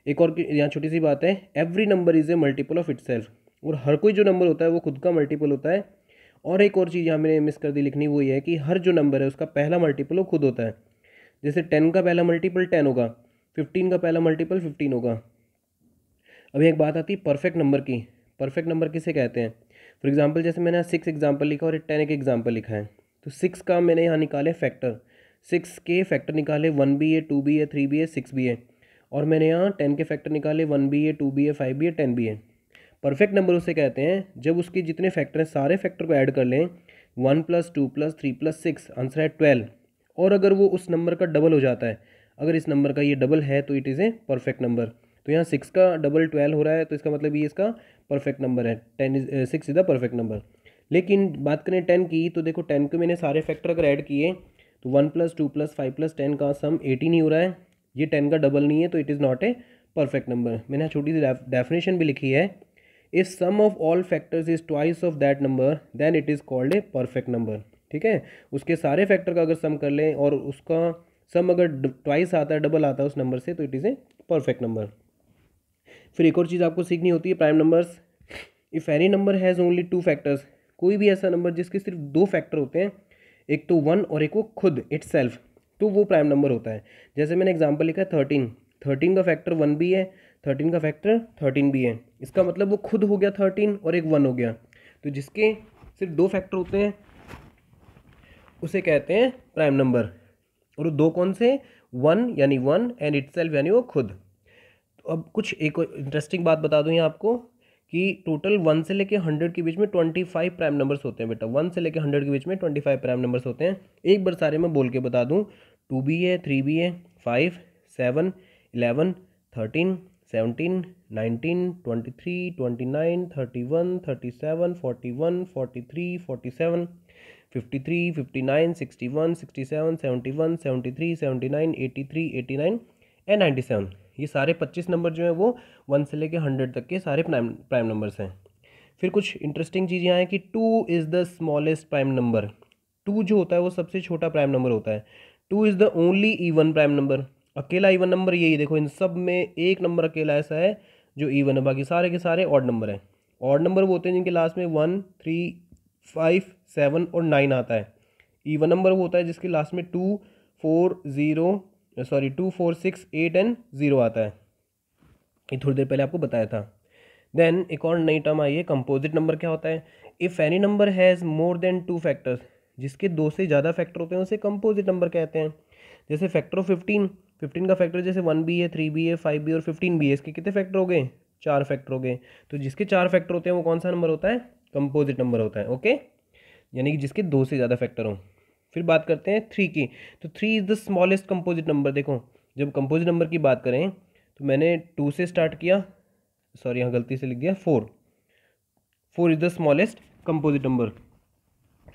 एक और यहाँ छोटी सी बात है every number is a multiple of it और हर कोई जो नंबर होता है वो खुद का मल्टीपल होता है और एक और चीज़ यहाँ मैंने मिस कर दी लिखनी वो ये है कि हर जो नंबर है उसका पहला मल्टीपल वो खुद होता है जैसे टेन का पहला मल्टीपल टेन होगा फिफ्टीन का पहला मल्टीपल फिफ्टीन होगा अभी एक बात आती है परफेक्ट नंबर की परफेक्ट नंबर किसे कहते हैं फॉर एग्जाम्पल जैसे मैंने सिक्स एग्जाम्पल लिखा और टेन एक एग्जाम्पल लिखा है तो सिक्स का मैंने यहाँ निकाले फैक्टर सिक्स के फैक्टर निकाले वन बी ए टू बी ए थ्री बी ए सिक्स बी ए और मैंने यहाँ टेन के फैक्टर निकाले वन बी ए टू बी ए फाइव बी ए टेन बी ए परफेक्ट नंबर उसे कहते हैं जब उसके जितने फैक्टर हैं सारे फैक्टर को ऐड कर लें one plus two plus three plus six answer है ट्वेल्व और अगर वो उस नंबर का डबल हो जाता है अगर इस नंबर का ये डबल है तो it is a perfect number तो यहाँ सिक्स का डबल ट्वेल्व हो रहा है तो इसका मतलब ये इसका परफेक्ट नंबर है ten is six is the perfect number लेकिन बात करें टेन की तो देखो टेन के मैंने सारे फैक्टर अगर ऐड किए तो one plus two plus five plus ten का सम एटीन ही हो रहा है ये टेन का डबल नहीं है तो it is not a perfect number मैंने छोटी सी डेफिनेशन भी लिखी है if sum of all factors is twice of that number then it is called a perfect number ठीक है उसके सारे फैक्टर का अगर सम कर लें और उसका सम अगर ट्वाइस आता है डबल आता है उस नंबर से तो it is a perfect number फिर एक और चीज़ आपको सीखनी होती है prime numbers if any number has only two factors कोई भी ऐसा नंबर जिसके सिर्फ दो फैक्टर होते हैं एक तो वन और एक वो खुद इट सेल्फ तो वो प्राइम नंबर होता है जैसे मैंने एग्जाम्पल लिखा है थर्टीन थर्टीन का फैक्टर वन भी है थर्टीन का फैक्टर थर्टीन भी है इसका मतलब वो खुद हो गया थर्टीन और एक वन हो गया तो जिसके सिर्फ दो फैक्टर होते हैं उसे कहते हैं प्राइम नंबर और दो कौन से वन यानी वन एंड इट यानी वो खुद तो अब कुछ एक इंटरेस्टिंग बात बता दूँ आपको कि टोटल वन से लेके हंड्रेड के बीच में ट्वेंटी फाइव प्राइम नंबर्स होते हैं बेटा वन से लेके हंड्रेड के बीच में ट्वेंटी फाइव प्राइम नंबर्स होते हैं एक बार सारे मैं बोल के बता दूँ टू बी है थ्री बी है five seven eleven thirteen seventeen nineteen twenty three twenty nine thirty one thirty seven forty one forty three forty seven fifty three fifty nine sixty one sixty seven seventy one seventy three seventy nine eighty three eighty nine and ninety seven ये सारे पच्चीस नंबर जो हैं वो वन से लेके हंड्रेड तक के सारे प्राइम प्राइम नंबर्स हैं फिर कुछ इंटरेस्टिंग चीज़ यहाँ है कि two is the smallest prime number two जो होता है वो सबसे छोटा प्राइम नंबर होता है two is the only even prime number अकेला इवन नंबर यही देखो इन सब में एक नंबर अकेला ऐसा है जो इवन है बाकी सारे के सारे ऑड नंबर हैं ऑड नंबर वो होते हैं जिनके लास्ट में वन थ्री फाइव सेवन और नाइन आता है ईवन नंबर वो होता है जिसके लास्ट में two four zero sorry two four six eight and zero आता है ये थोड़ी देर पहले आपको बताया था देन एक और नई टर्म आई है कंपोजिट नंबर क्या होता है if any number has more than two factors जिसके दो से ज़्यादा फैक्टर होते हैं उसे कंपोजिट नंबर कहते हैं जैसे फैक्टर ऑफ फिफ्टीन फिफ्टीन का फैक्टर जैसे वन बी है थ्री बी है फाइव बी और फिफ्टीन बी है इसके कितने फैक्टर हो गए चार फैक्टर हो गए तो जिसके चार फैक्टर होते हैं वो कौन सा नंबर होता है कंपोजिट नंबर होता है ओके यानी कि जिसके दो से ज़्यादा फैक्टर हों फिर बात करते हैं थ्री की तो three is the smallest composite number देखो जब कंपोजिट नंबर की बात करें तो मैंने टू से स्टार्ट किया सॉरी यहाँ गलती से लिख दिया four four is the smallest composite number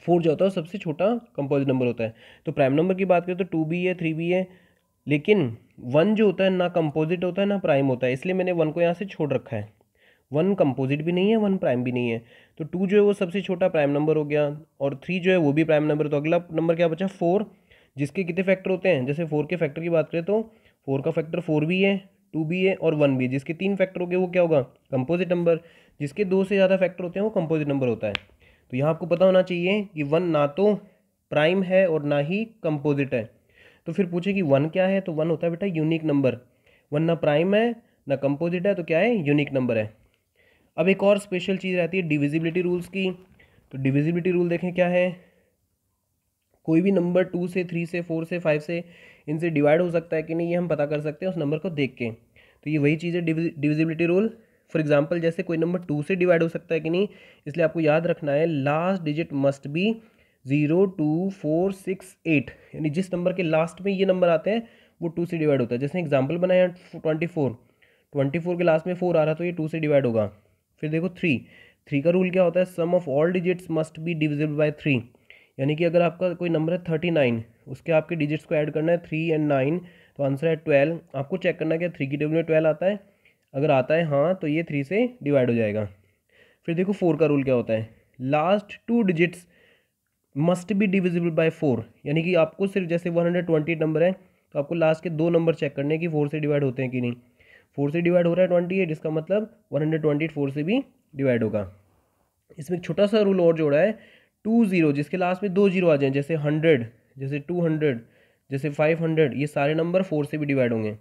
four जो होता है सबसे छोटा कंपोजिट नंबर होता है तो प्राइम नंबर की बात करें तो टू बी है थ्री बी है लेकिन वन जो होता है ना कंपोजिट होता है ना प्राइम होता है इसलिए मैंने वन को यहाँ से छोड़ रखा है वन कंपोजिट भी नहीं है वन प्राइम भी नहीं है तो टू जो है वो सबसे छोटा प्राइम नंबर हो गया और थ्री जो है वो भी प्राइम नंबर तो अगला नंबर क्या बचा फोर जिसके कितने फैक्टर होते हैं जैसे फोर के फैक्टर की बात करें तो फोर का फैक्टर फोर भी है टू भी है और वन भी है जिसके तीन फैक्टर हो गए वो क्या होगा कंपोजिट नंबर जिसके दो से ज़्यादा फैक्टर होते हैं वो कंपोजिट नंबर होता है तो यहाँ आपको पता होना चाहिए कि वन ना तो प्राइम है और ना ही कंपोजिट है तो फिर पूछे कि वन क्या है तो वन होता है बेटा यूनिक नंबर वन ना प्राइम है ना कंपोजिट है तो क्या है यूनिक नंबर है अब एक और स्पेशल चीज़ रहती है डिविजिबिलिटी रूल्स की तो डिविजिबिलिटी रूल देखें क्या है कोई भी नंबर टू से थ्री से फोर से फाइव से इनसे डिवाइड हो सकता है कि नहीं ये हम पता कर सकते हैं उस नंबर को देख के तो ये वही चीज़ है डिविजिबिलिटी रूल फॉर एग्जाम्पल जैसे कोई नंबर टू से डिवाइड हो सकता है कि नहीं इसलिए आपको याद रखना है last digit must be zero two four six eight यानी जिस नंबर के लास्ट में ये नंबर आते हैं वो टू से डिवाइड होता है जैसे एग्जाम्पल बनाया ट्वेंटी फोर ट्वेंटी फोर के लास्ट में फोर आ रहा तो ये टू से डिवाइड होगा फिर देखो थ्री थ्री का रूल क्या होता है sum of all digits must be divisible by three यानी कि अगर आपका कोई नंबर है थर्टी नाइन उसके आपके डिजिट्स को ऐड करना है थ्री एंड नाइन तो आंसर है ट्वेल्व आपको चेक करना है क्या थ्री की टेबल में ट्वेल्व आता है अगर आता है हाँ तो ये थ्री से डिवाइड हो जाएगा फिर देखो फोर का रूल क्या होता है last two digits must be divisible by four यानी कि आपको सिर्फ जैसे वन हंड्रेड ट्वेंटी नंबर है तो आपको लास्ट के दो नंबर चेक करने कि फोर से डिवाइड होते हैं कि नहीं फोर से डिवाइड हो रहा है ट्वेंटी एट इसका मतलब वन हंड्रेड ट्वेंटी फोर से भी डिवाइड होगा इसमें एक छोटा सा रूल और जोड़ा है टू ज़ीरो जिसके लास्ट में दो जीरो आ जाए जैसे हंड्रेड जैसे टू हंड्रेड जैसे फाइव हंड्रेड ये सारे नंबर फोर से भी डिवाइड होंगे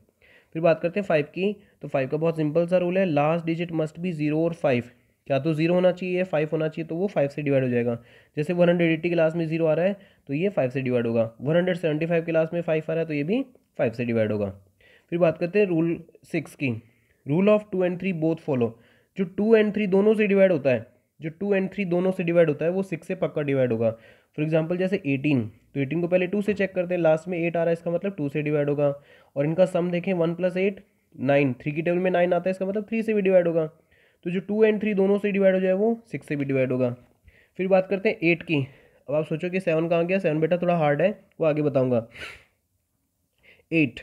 फिर बात करते हैं फाइव की तो फाइव का बहुत सिंपल सा रूल है last digit must be zero और फाइव क्या तो जीरो होना चाहिए या फाइव होना चाहिए तो वो फाइव से डिवाइड हो जाएगा जैसे वन हंड्रेड एट्टी क्लास में जीरो आ रहा है तो ये फाइव से डिवाइड होगा one hundred seventy five class में फाइव आ रहा है तो ये भी फाइव से डिवाइड होगा फिर बात करते हैं रूल सिक्स की rule of two and three both follow जो टू एंड थ्री दोनों से डिवाइड होता है जो टू एंड थ्री दोनों से डिवाइड होता है वो सिक्स से पक्का डिवाइड होगा फॉर एग्जाम्पल जैसे एटीन तो एटीन को पहले टू से चेक करते हैं लास्ट में एट आ रहा है इसका मतलब टू से डिवाइड होगा और इनका सम देखें one plus eight nine three की टेबल में नाइन आता है इसका मतलब थ्री से भी डिवाइड होगा तो जो टू एंड थ्री दोनों से डिवाइड हो जाए वो सिक्स से भी डिवाइड होगा फिर बात करते हैं एट की अब आप सोचो कि सेवन कहाँ गया सेवन बेटा थोड़ा हार्ड है वो आगे बताऊँगा एट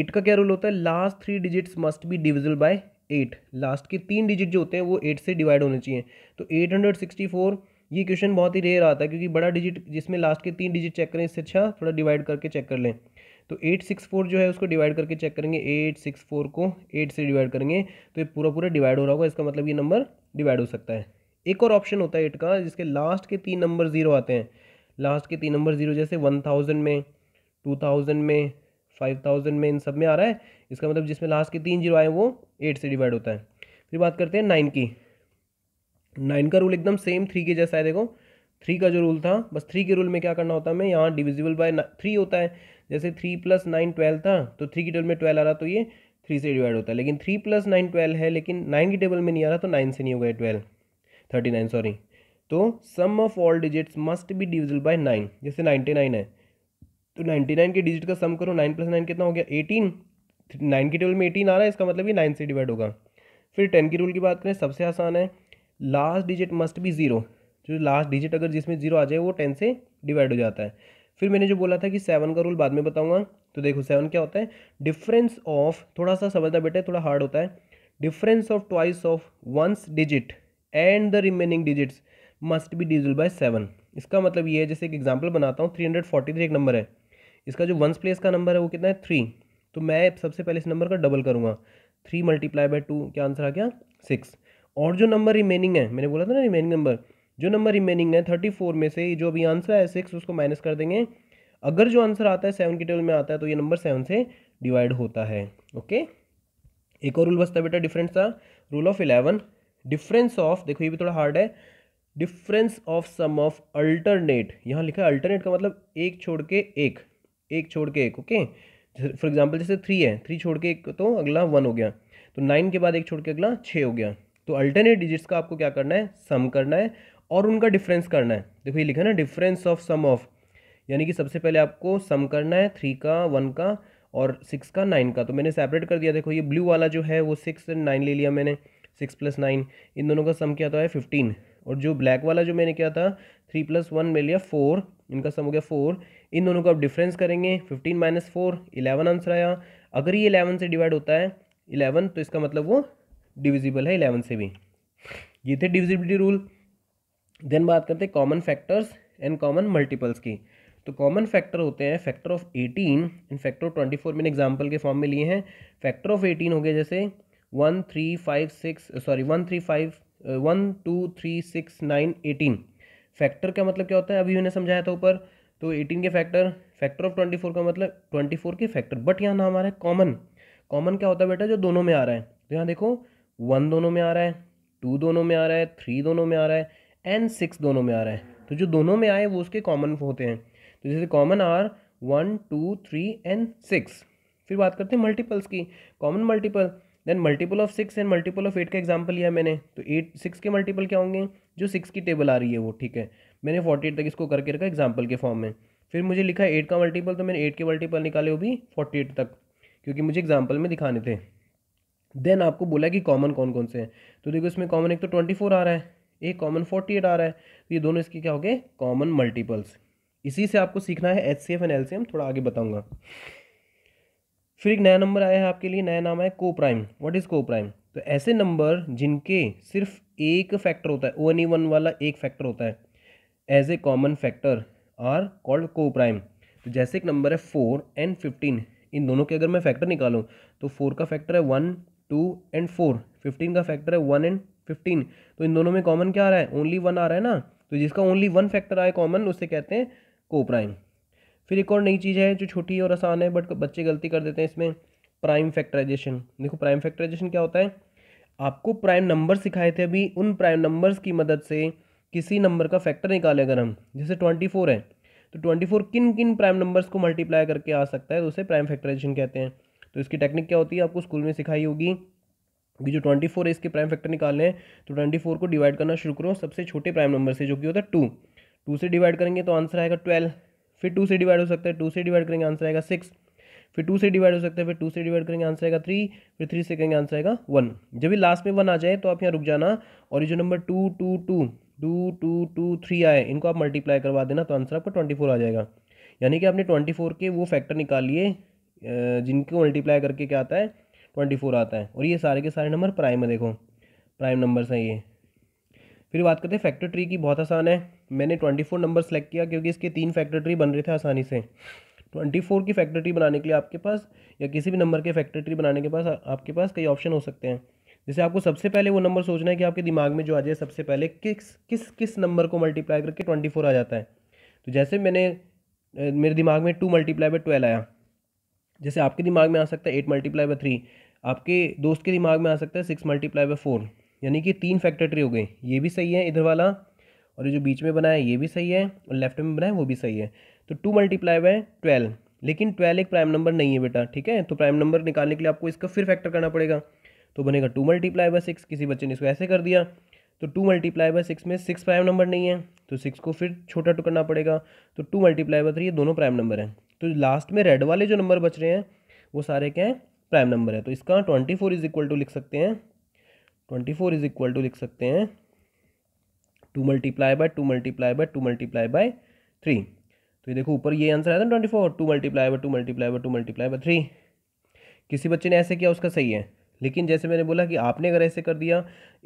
एट का क्या रूल होता है last three digits must be divisible by eight last के तीन डिजिट जो होते हैं वो एट से डिवाइड होने चाहिए तो एट हंड्रेड सिक्सटी फोर ये क्वेश्चन बहुत ही रेयर आता है क्योंकि बड़ा डिजिट जिसमें लास्ट के तीन डिजिट चेक करें इससे अच्छा थोड़ा डिवाइड करके चेक कर लें तो एट सिक्स फोर जो है उसको डिवाइड करके चेक करेंगे एट सिक्स फोर को एट से डिवाइड करेंगे तो ये पूरा पूरा डिवाइड हो रहा होगा इसका मतलब ये नंबर डिवाइड हो सकता है एक और ऑप्शन होता है एट का जिसके लास्ट के तीन नंबर ज़ीरो आते हैं लास्ट के तीन नंबर ज़ीरो जैसे वन थाउजेंड में टू थाउजेंड में फाइव थाउजेंड में इन सब में आ रहा है इसका मतलब जिसमें लास्ट के तीन जीरो आए वो एट से डिवाइड होता है फिर बात करते हैं नाइन की नाइन का रूल एकदम सेम थ्री के जैसा है देखो थ्री का जो रूल था बस थ्री के रूल में क्या करना होता है हमें यहाँ डिविजिबल बाय थ्री होता है जैसे थ्री प्लस नाइन ट्वेल्व था तो थ्री की टेबल में ट्वेल्व आ रहा तो ये थ्री से डिवाइड होता है लेकिन थ्री प्लस नाइन ट्वेल्व है लेकिन नाइन की टेबल में नहीं आ रहा तो नाइन से नहीं हो गया ट्वेल्व थर्टी नाइन सॉरी तो sum of all digits must be divisible by nine जैसे नाइन्टी नाइन है तो नाइन्टी नाइन के डिजिट का सम करो नाइन प्लस नाइन कितना हो गया एटीन नाइन की टेबल में एटीन आ रहा है इसका मतलब ये नाइन से डिवाइड होगा फिर टेन की रूल की बात करें सबसे आसान है last digit must be zero जो लास्ट डिजिट अगर जिसमें जीरो आ जाए वो टेन से डिवाइड हो जाता है फिर मैंने जो बोला था कि सेवन का रूल बाद में बताऊंगा तो देखो सेवन क्या होता है डिफरेंस ऑफ थोड़ा सा समझना बेटा थोड़ा हार्ड होता है difference of twice of one's digit and the remaining digits must be divisible by seven इसका मतलब ये है जैसे एक एग्जाम्पल बनाता हूँ थ्री हंड्रेड फोर्टी थ्री एक नंबर है इसका जो वंस प्लेस का नंबर है वो कितना है थ्री तो मैं सबसे पहले इस नंबर का डबल करूँगा थ्री मल्टीप्लाई बाय टू क्या आंसर आ गया सिक्स और जो नंबर रिमेनिंग है मैंने बोला था ना रिमेनिंग नंबर जो नंबर रिमेनिंग है थर्टी फोर में से जो अभी आंसर है सिक्स उसको माइनस कर देंगे अगर जो आंसर आता है सेवन के टेबल में आता है तो ये नंबर सेवन से डिवाइड होता है ओके एक और रूल बसता बेटा डिफरेंस था rule of eleven difference of देखो ये भी थोड़ा हार्ड है difference of sum of alternate यहाँ लिखा है अल्टरनेट का मतलब एक छोड़ के एक एक छोड़ के एक ओके फॉर एग्जाम्पल जैसे थ्री है थ्री छोड़ के एक तो अगला वन हो गया तो नाइन के बाद एक छोड़ के अगला छः हो गया तो अल्टरनेट डिजिट्स का आपको क्या करना है सम करना है और उनका डिफरेंस करना है देखो ये लिखा ना डिफरेंस ऑफ सम ऑफ यानी कि सबसे पहले आपको सम करना है थ्री का वन का और सिक्स का नाइन का तो मैंने सेपरेट कर दिया देखो ये ब्लू वाला जो है वो सिक्स नाइन ले लिया मैंने सिक्स प्लस नाइन इन दोनों का सम क्या होता है फिफ्टीन और जो ब्लैक वाला जो मैंने क्या था थ्री प्लस वन ले लिया फोर इनका सम हो गया फोर इन दोनों का आप डिफरेंस करेंगे fifteen minus four eleven answer आया अगर ये इलेवन से डिवाइड होता है इलेवन तो इसका मतलब वो डिविजिबल है इलेवन से भी ये थे डिविजिबिलिटी रूल देन बात करते हैं common factors and common multiples की तो कॉमन फैक्टर होते हैं factor of eighteen and factor of twenty four मैंने एग्जाम्पल के फॉर्म में लिए हैं फैक्टर ऑफ एटीन हो गया जैसे one three five six sorry one three five one two three six nine eighteen factor का मतलब क्या होता है अभी मैंने समझाया था ऊपर तो एटीन के factor factor of twenty four का मतलब ट्वेंटी फोर के फैक्टर बट यहाँ ना हमारा कॉमन कॉमन क्या होता है बेटा जो दोनों में आ रहा है तो यहाँ देखो वन दोनों में आ रहा है टू दोनों में आ रहा है थ्री दोनों में आ रहा है एन सिक्स दोनों में आ रहा है तो जो दोनों में आए वो उसके कॉमन होते हैं तो जैसे common are one two three and six फिर बात करते हैं मल्टीपल्स की common multiple then multiple of six and multiple of eight का एग्जाम्पल लिया मैंने तो एट सिक्स के मल्टीपल क्या होंगे जो सिक्स की टेबल आ रही है वो ठीक है मैंने फोर्टी एट तक इसको करके रखा एग्जाम्पल के फॉर्म में फिर मुझे लिखा एट का मल्टीपल तो मैंने एट के मल्टीपल निकाले वो भी फोर्टी एट तक क्योंकि मुझे एग्जाम्पल में दिखाने थे देन आपको बोला कि कॉमन कौन कौन से हैं तो देखो इसमें कॉमन एक तो ट्वेंटी फोर आ रहा है ए कॉमन फोर्टी एट आ रहा है तो ये दोनों इसके क्या हो गए कॉमन मल्टीपल्स इसी से आपको सीखना है H C F and L C M थोड़ा आगे बताऊंगा फिर एक नया नंबर आया है आपके लिए नया नाम है coprime what is coprime तो ऐसे नंबर जिनके सिर्फ एक फैक्टर होता है ओ एन ई वन वाला एक फैक्टर होता है as a common factor are called coprime तो जैसे एक नंबर है फोर एंड फिफ्टीन इन दोनों के अगर मैं फैक्टर निकालूँ तो फोर का फैक्टर है one two and four fifteen का फैक्टर है वन एंड फिफ्टीन तो इन दोनों में कॉमन क्या आ रहा है ओनली वन आ रहा है ना तो जिसका ओनली वन फैक्टर आए कॉमन उसे कहते हैं को प्राइम फिर एक और नई चीज़ है जो छोटी और आसान है बट बच्चे गलती कर देते हैं इसमें प्राइम फैक्टराइजेशन देखो प्राइम फैक्टराइजेशन क्या होता है आपको प्राइम नंबर सिखाए थे अभी उन प्राइम नंबर्स की मदद से किसी नंबर का फैक्टर निकाले अगर हम जैसे ट्वेंटी फोर है तो ट्वेंटी फोर किन किन प्राइम नंबर्स को मल्टीप्लाई करके आ सकता है तो उसे प्राइम फैक्टराइजेशन कहते हैं तो इसकी टेक्निक क्या होती है आपको स्कूल में सिखाई होगी कि जो ट्वेंटी फोर है इसके प्राइम फैक्टर निकाल लें तो ट्वेंटी फोर को डिवाइड करना शुरू करो सबसे छोटे प्राइम नंबर से जो कि होता है टू टू से डिवाइड करेंगे तो आंसर आएगा ट्वेल्व फिर टू से डिवाइड हो सकता है टू से डिवाइड करेंगे आंसर आएगा सिक्स फिर टू से डिवाइड हो सकता है फिर टू से डिवाइड करेंगे आंसर आएगा थ्री फिर थ्री से करेंगे आंसर आएगा वन जब भी लास्ट में वन आ जाए तो आप यहाँ रुक जाना और ये जो number two two two two two two three आए इनको आप मल्टीप्लाई करवा देना तो आंसर आपका ट्वेंटी फोर आ जाएगा यानी कि आपने ट्वेंटी फोर के वो फैक्टर निकाल लिए जिनको मल्टीप्लाई करके क्या आता है ट्वेंटी फोर आता है और ये सारे के सारे नंबर प्राइम है देखो प्राइम नंबर्स हैं ये फिर बात करते हैं फैक्टर ट्री की बहुत आसान है मैंने ट्वेंटी फोर नंबर सेलेक्ट किया क्योंकि इसके तीन फैक्टर ट्री बन रहे थे आसानी से ट्वेंटी फोर की फैक्टर ट्री बनाने के लिए आपके पास या किसी भी नंबर के फैक्टर ट्री बनाने के पास आपके पास कई ऑप्शन हो सकते हैं जैसे आपको सबसे पहले वो नंबर सोचना है कि आपके दिमाग में जो आ जाए सबसे पहले किस किस किस नंबर को मल्टीप्लाई करके ट्वेंटी फोर आ जाता है तो जैसे मैंने मेरे दिमाग में टू मल्टीप्लाई बाय ट्वेल्व आया जैसे आपके दिमाग में आ सकता है एट मल्टीप्लाई बाय थ्री आपके दोस्त के दिमाग में आ सकता है सिक्स मल्टीप्लाई बाय फोर यानी कि तीन फैक्टर ट्री हो गए ये भी सही है इधर वाला और ये जो बीच में बना है ये भी सही है और लेफ्ट में बना है वो भी सही है तो टू मल्टीप्लाई बाय ट्वेल्व लेकिन ट्वेल्व एक प्राइम नंबर नहीं है बेटा ठीक है तो प्राइम नंबर निकालने के लिए आपको इसका फिर फैक्टर करना पड़ेगा तो बनेगा टू मल्टीप्लाई बाय सिक्स किसी बच्चे ने इसको ऐसे कर दिया तो टू मल्टीप्लाई बाय सिक्स में सिक्स प्राइम नंबर नहीं है तो सिक्स को फिर छोटा टू करना पड़ेगा तो टू मल्टीप्लाई बाय थ्री ये दोनों प्राइम नंबर हैं तो लास्ट में रेड वाले जो नंबर बच रहे हैं वो सारे क्या हैं प्राइम नंबर है तो इसका twenty four is equal to लिख सकते हैं twenty four is equal to लिख सकते हैं two multiply by two multiply by two multiply by three तो ये देखो ऊपर ये आंसर आया था twenty four two multiply by two multiply by two multiply by three किसी बच्चे ने ऐसे किया उसका सही है लेकिन जैसे मैंने बोला कि आपने अगर ऐसे कर दिया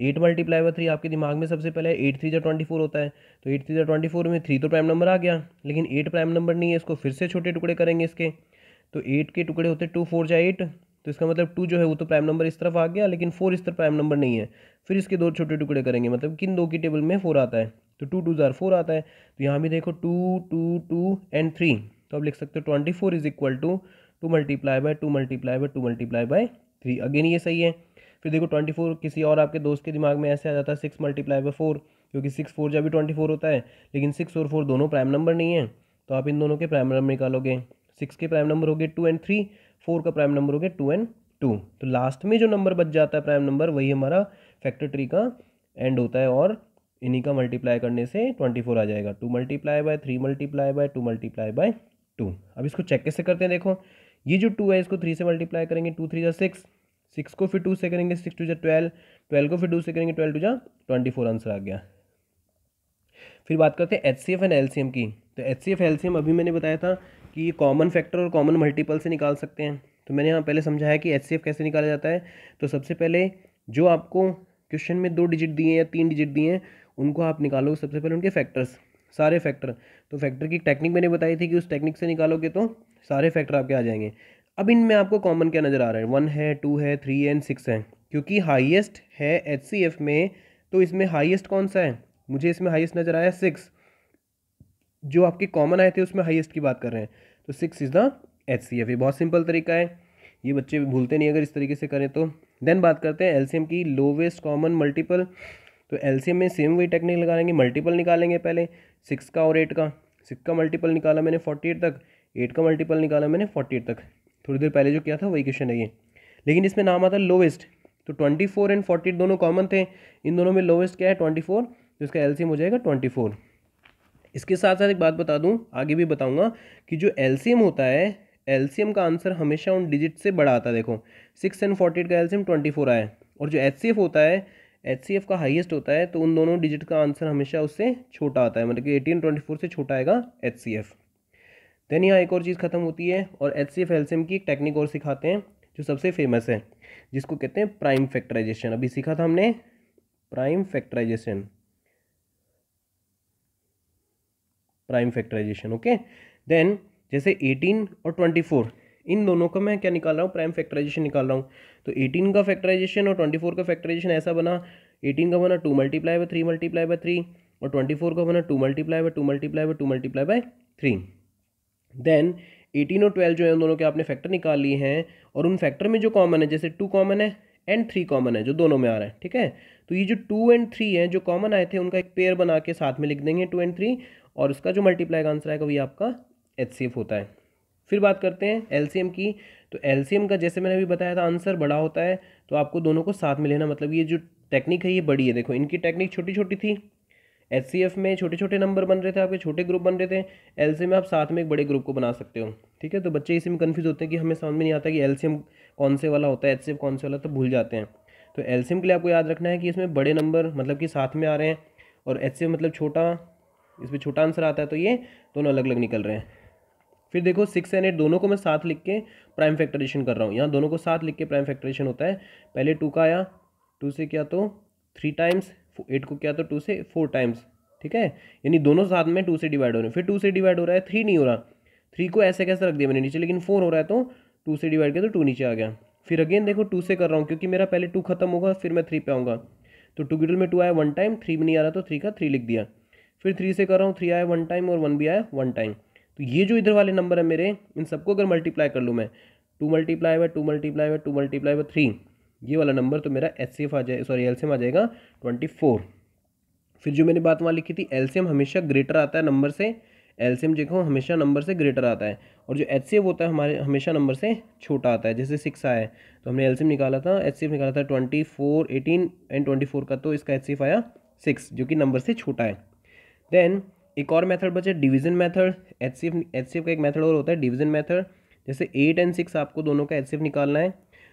एट मल्टीप्लाई बाय थ्री आपके दिमाग में सबसे पहले एट थ्री जो ट्वेंटी फोर होता है तो एट थ्री जो ट्वेंटी फोर में थ्री तो प्राइम नंबर आ गया लेकिन एट प्राइम नंबर नहीं है इसको फिर से छोटे टुकड़े करेंगे इसके तो एट के टुकड़े होते टू फोर जा एट तो इसका मतलब टू जो है वो तो प्राइम नंबर इस तरफ आ गया लेकिन फोर इस तरफ प्राइम नंबर नहीं है फिर इसके दो छोटे टुकड़े करेंगे मतलब किन दो की टेबल में फोर आता है तो टू टू ज़ार फोर आता है तो यहाँ भी देखो two two two and three तो आप लिख सकते हो twenty four is equal to two multiply by two multiply by two multiply by three again ये सही है फिर देखो ट्वेंटी फोर किसी और आपके दोस्त के दिमाग में ऐसे आ जाता है सिक्स मल्टीप्लाई बाय फोर क्योंकि सिक्स फोर जब भी ट्वेंटी फोर होता है लेकिन सिक्स और फोर दोनों प्राइम नंबर नहीं है तो आप इन दोनों के प्राइम नंबर निकालोगे सिक्स के प्राइम नंबर हो गए टू एंड थ्री फोर का प्राइम नंबर हो गया टू एंड टू तो लास्ट में जो नंबर बच जाता है प्राइम नंबर वही हमारा फैक्टर ट्री का एंड होता है और इन्हीं का मल्टीप्लाई करने से ट्वेंटी फोर आ जाएगा two multiply by three multiply by two multiply by two अब इसको चेक कैसे करते हैं देखो ये जो टू है इसको थ्री से मल्टीप्लाई करेंगे टू थ्री जा सिक्स सिक्स को फिर टू से करेंगे सिक्स टू जा ट्वेल्व ट्वेल्व को फिर टू से करेंगे ट्वेल्व टू जा ट्वेंटी फोर आंसर आ गया फिर बात करते हैं H C F and L C M की तो H C F L C M अभी मैंने बताया था कि ये कॉमन फैक्टर और कॉमन मल्टीपल से निकाल सकते हैं तो मैंने यहाँ पहले समझाया कि एच कैसे निकाला जाता है तो सबसे पहले जो आपको क्वेश्चन में दो डिजिट दिए या तीन डिजिट दिए हैं उनको आप निकालोगे सबसे पहले उनके फैक्टर्स सारे फैक्टर तो फैक्टर की टेक्निक मैंने बताई थी कि उस टेक्निक से निकालोगे तो सारे फैक्टर आपके आ जाएंगे अब इनमें आपको कॉमन क्या नज़र आ रहा है वन है टू है थ्री एंड सिक्स है क्योंकि हाईएस्ट है एच में तो इसमें हाईएस्ट कौन सा है मुझे इसमें हाईएस्ट नज़र आया सिक्स जो आपके कॉमन आए थे उसमें हाईएस्ट की बात कर रहे हैं तो six is the H C F ये बहुत सिंपल तरीका है ये बच्चे भूलते नहीं अगर इस तरीके से करें तो देन बात करते हैं एलसीएम की लोवेस्ट कॉमन मल्टीपल तो एलसीएम में सेम वही टेक्निक लगा लेंगे मल्टीपल निकालेंगे पहले सिक्स का और एट का सिक्स का मल्टीपल निकाला मैंने फोर्टी एट तक एट का मल्टीपल निकाला मैंने फोर्टी एट तक थोड़ी देर पहले जो किया था वही क्वेश्चन है ये लेकिन इसमें नाम आता लोवेस्ट तो ट्वेंटी फोर एंड फोर्टी दोनों कॉमन थे इन दोनों में लोवेस्ट क्या है ट्वेंटी फोर तो इसका एलसीएम हो जाएगा ट्वेंटी फोर इसके साथ साथ एक बात बता दूँ आगे भी बताऊँगा कि जो एलसीएम होता है एलसीएम का आंसर हमेशा उन डिजिट से बड़ा आता है देखो सिक्स एंड फोर्टी एट का एलसीएम ट्वेंटी फोर आया और जो एच होता है एच का हाईएस्ट होता है तो उन दोनों डिजिट का आंसर हमेशा उससे छोटा आता है मतलब कि एटीन ट्वेंटी फोर से छोटा आएगा एच सी एफ़ देन यहाँ एक और चीज़ ख़त्म होती है और एच सी एफ एलसीएम की एक टेक्निक और सिखाते हैं जो सबसे फेमस है जिसको कहते हैं प्राइम फैक्टराइजेशन अभी सीखा था हमने prime factorisation prime factorisation okay then जैसे 18 और 24 इन दोनों का मैं क्या निकाल रहा हूँ प्राइम फैक्टराइजेशन निकाल रहा हूँ तो 18 का फैक्टराइजेशन और 24 का फैक्टराइजेशन ऐसा बना 18 का बना two multiply by three multiply by three और 24 का बना two multiply by two multiply by two multiply by three then 18 और 12 जो है उन दोनों के आपने फैक्टर निकाल लिए हैं और उन फैक्टर में जो कॉमन है जैसे टू कॉमन है एंड थ्री कॉमन है जो दोनों में आ रहा है ठीक है तो ये जो टू एंड थ्री है जो कॉमन आए थे उनका एक पेयर बना के साथ में लिख देंगे टू एंड थ्री और उसका जो मल्टीप्लाई का आंसर आएगा वही आपका एच होता है फिर बात करते हैं एलसीएम की तो एलसीएम का जैसे मैंने अभी बताया था आंसर बड़ा होता है तो आपको दोनों को साथ में लेना मतलब ये जो टेक्निक है ये बड़ी है देखो इनकी टेक्निक छोटी छोटी थी एच में छोटे छोटे नंबर बन रहे थे आपके छोटे ग्रुप बन रहे थे एल में आप साथ में एक बड़े ग्रुप को बना सकते हो ठीक है तो बच्चे इसी में कन्फ्यूज़ होते हैं कि हमें समझ में नहीं आता कि एल कौन से वाला होता है एच कौन से वाला तो भूल जाते हैं तो एल के लिए आपको याद रखना है कि इसमें बड़े नंबर मतलब कि साथ में आ रहे हैं और एच मतलब छोटा इसमें छोटा आंसर आता है तो ये दोनों अलग अलग निकल रहे हैं फिर देखो सिक्स एंड एट दोनों को मैं साथ लिख के प्राइम फैक्टराइजेशन कर रहा हूँ यहाँ दोनों को साथ लिख के प्राइम फैक्टराइजेशन होता है पहले टू का आया टू से क्या तो थ्री टाइम्स एट को क्या तो टू से फोर टाइम्स ठीक है यानी दोनों साथ में टू से डिवाइड हो रहे हैं फिर टू से डिवाइड हो रहा है थ्री नहीं हो रहा थ्री को ऐसे कैसे रख दिया मैंने नीचे लेकिन फोर हो रहा है तो टू से डिवाइड किया तो टू नीचे आ गया फिर अगेन देखो टू से कर रहा हूँ क्योंकि मेरा पहले टू खत्म होगा फिर मैं थ्री पे आऊँगा तो टू गिडल में टू आया वन टाइम थ्री में नहीं आ रहा तो थ्री का थ्री लिख दिया फिर थ्री से कर रहा हूँ थ्री आया वन टाइम और वन भी आया वन टाइम तो ये जो इधर वाले नंबर है मेरे इन सबको अगर मल्टीप्लाई कर लूँ मैं two multiply by two multiply by two multiply by three ये वाला नंबर तो मेरा एच आ जाए सॉरी एल आ जाएगा ट्वेंटी फोर फिर जो मैंने बात वहाँ लिखी थी एलसीएम हमेशा ग्रेटर आता है नंबर से एलसीएम देखो हमेशा नंबर से ग्रेटर आता है और जो एच होता है हमारे हमेशा नंबर से छोटा आता है जैसे सिक्स आया तो हमने एलसीएम निकाला था एच निकाला था twenty four eighteen and twenty four का तो इसका एच आया सिक्स जो कि नंबर से छोटा है देन एक और मेथड बचे डिवीजन मेथड एच सी का एक मेथड और होता है डिवीजन मेथड जैसे एट एंड सिक्स आपको दोनों का एच निकालना है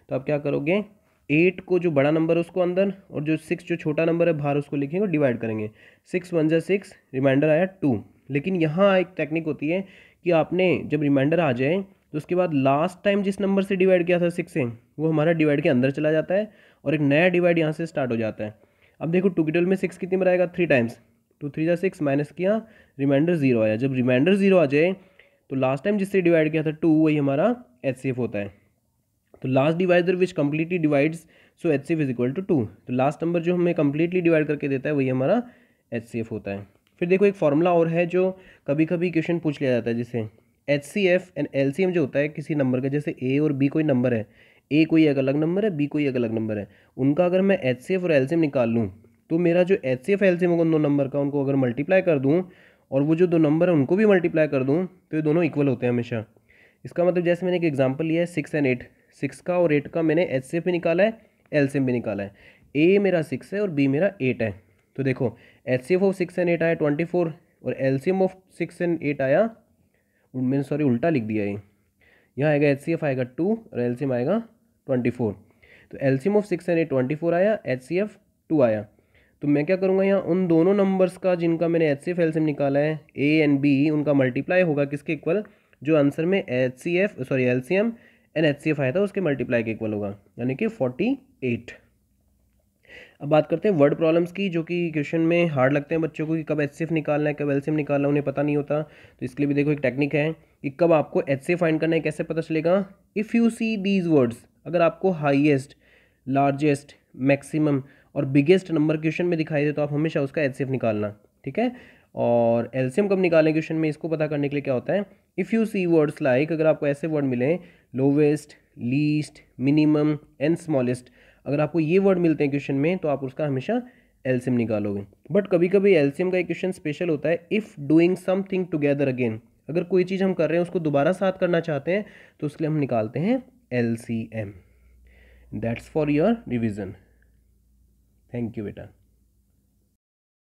तो आप क्या करोगे एट को जो बड़ा नंबर है उसको अंदर और जो सिक्स जो छोटा नंबर है बाहर उसको लिखेंगे और डिवाइड करेंगे सिक्स वन जै सिक्स रिमाइंडर आया टू लेकिन यहाँ एक टेक्निक होती है कि आपने जब रिमाइंडर आ जाए तो उसके बाद लास्ट टाइम जिस नंबर से डिवाइड किया था सिक्स से वो हमारा डिवाइड के अंदर चला जाता है और एक नया डिवाइड यहाँ से स्टार्ट हो जाता है अब देखो टू की में सिक्स कितनी बार आएगा थ्री टाइम्स टू थ्री ज़ा सिक्स माइनस किया रिमाइंडर ज़ीरो आया जब रिमाइंडर ज़ीरो आ जाए तो लास्ट टाइम जिससे डिवाइड किया था टू वही हमारा एच होता है तो last divisor which completely divides so H is equal to two तो लास्ट नंबर जो हमें कम्प्लीटली डिवाइड करके देता है वही हमारा एच सी एफ होता है फिर देखो एक फॉर्मूला और है जो कभी कभी क्वेश्चन पूछ लिया जाता है जिसे H C F and L C M जो होता है किसी नंबर का जैसे ए और बी कोई नंबर है ए कोई एक अलग नंबर है बी कोई एक अलग नंबर है उनका अगर मैं एच सी एफ और एल सी एम निकाल लूँ तो मेरा जो H C F L C उन दो नंबर का उनको अगर मल्टीप्लाई कर दूँ और वो जो दो नंबर है उनको भी मल्टीप्लाई कर दूँ तो ये दोनों इक्वल होते हैं हमेशा इसका मतलब जैसे मैंने एक एग्जाम्पल लिया है सिक्स एंड एट सिक्स का और एट का मैंने एच सी एफ भी निकाला है एल सी एम भी निकाला है ए मेरा सिक्स है और बी मेरा एट है तो देखो H C F of six and eight आया ट्वेंटी फोर और L C M of six and eight आया मैंने सॉरी उल्टा लिख दिया ये यहाँ आएगा एच सी एफ आएगा टू और एल सी एम आएगा ट्वेंटी फोर तो L C M of six and eight twenty four आया एच सी एफ टू आया तो मैं क्या करूँगा यहाँ उन दोनों नंबर्स का जिनका मैंने एच सी एफ निकाला है ए एंड बी उनका मल्टीप्लाई होगा किसके इक्वल जो आंसर में H C F sorry L C M and H C F आया था उसके मल्टीप्लाई के इक्वल होगा यानी कि फोर्टी एट अब बात करते हैं वर्ड प्रॉब्लम्स की जो कि क्वेश्चन में हार्ड लगते हैं बच्चों को कि कब एच सी एफ निकालना है कब एल सी एम निकालना उन्हें पता नहीं होता तो इसके लिए भी देखो एक टेक्निक है कि कब आपको एच सी फाइंड करना है कैसे पता चलेगा if you see these words अगर आपको हाइएस्ट लार्जेस्ट मैक्सिमम और बिगेस्ट नंबर क्वेश्चन में दिखाई दे तो आप हमेशा उसका एलसीएम निकालना ठीक है और एल्सियम कब निकालें क्वेश्चन में इसको पता करने के लिए क्या होता है if you see words like अगर आपको ऐसे वर्ड मिले lowest least minimum and smallest अगर आपको ये वर्ड मिलते हैं क्वेश्चन में तो आप उसका हमेशा एल्सियम निकालोगे बट कभी कभी एल्सियम का एक क्वेश्चन स्पेशल होता है if doing something together again अगर कोई चीज़ हम कर रहे हैं उसको दोबारा साथ करना चाहते हैं तो उसके लिए हम निकालते हैं L C M that's for your revision thank you बेटा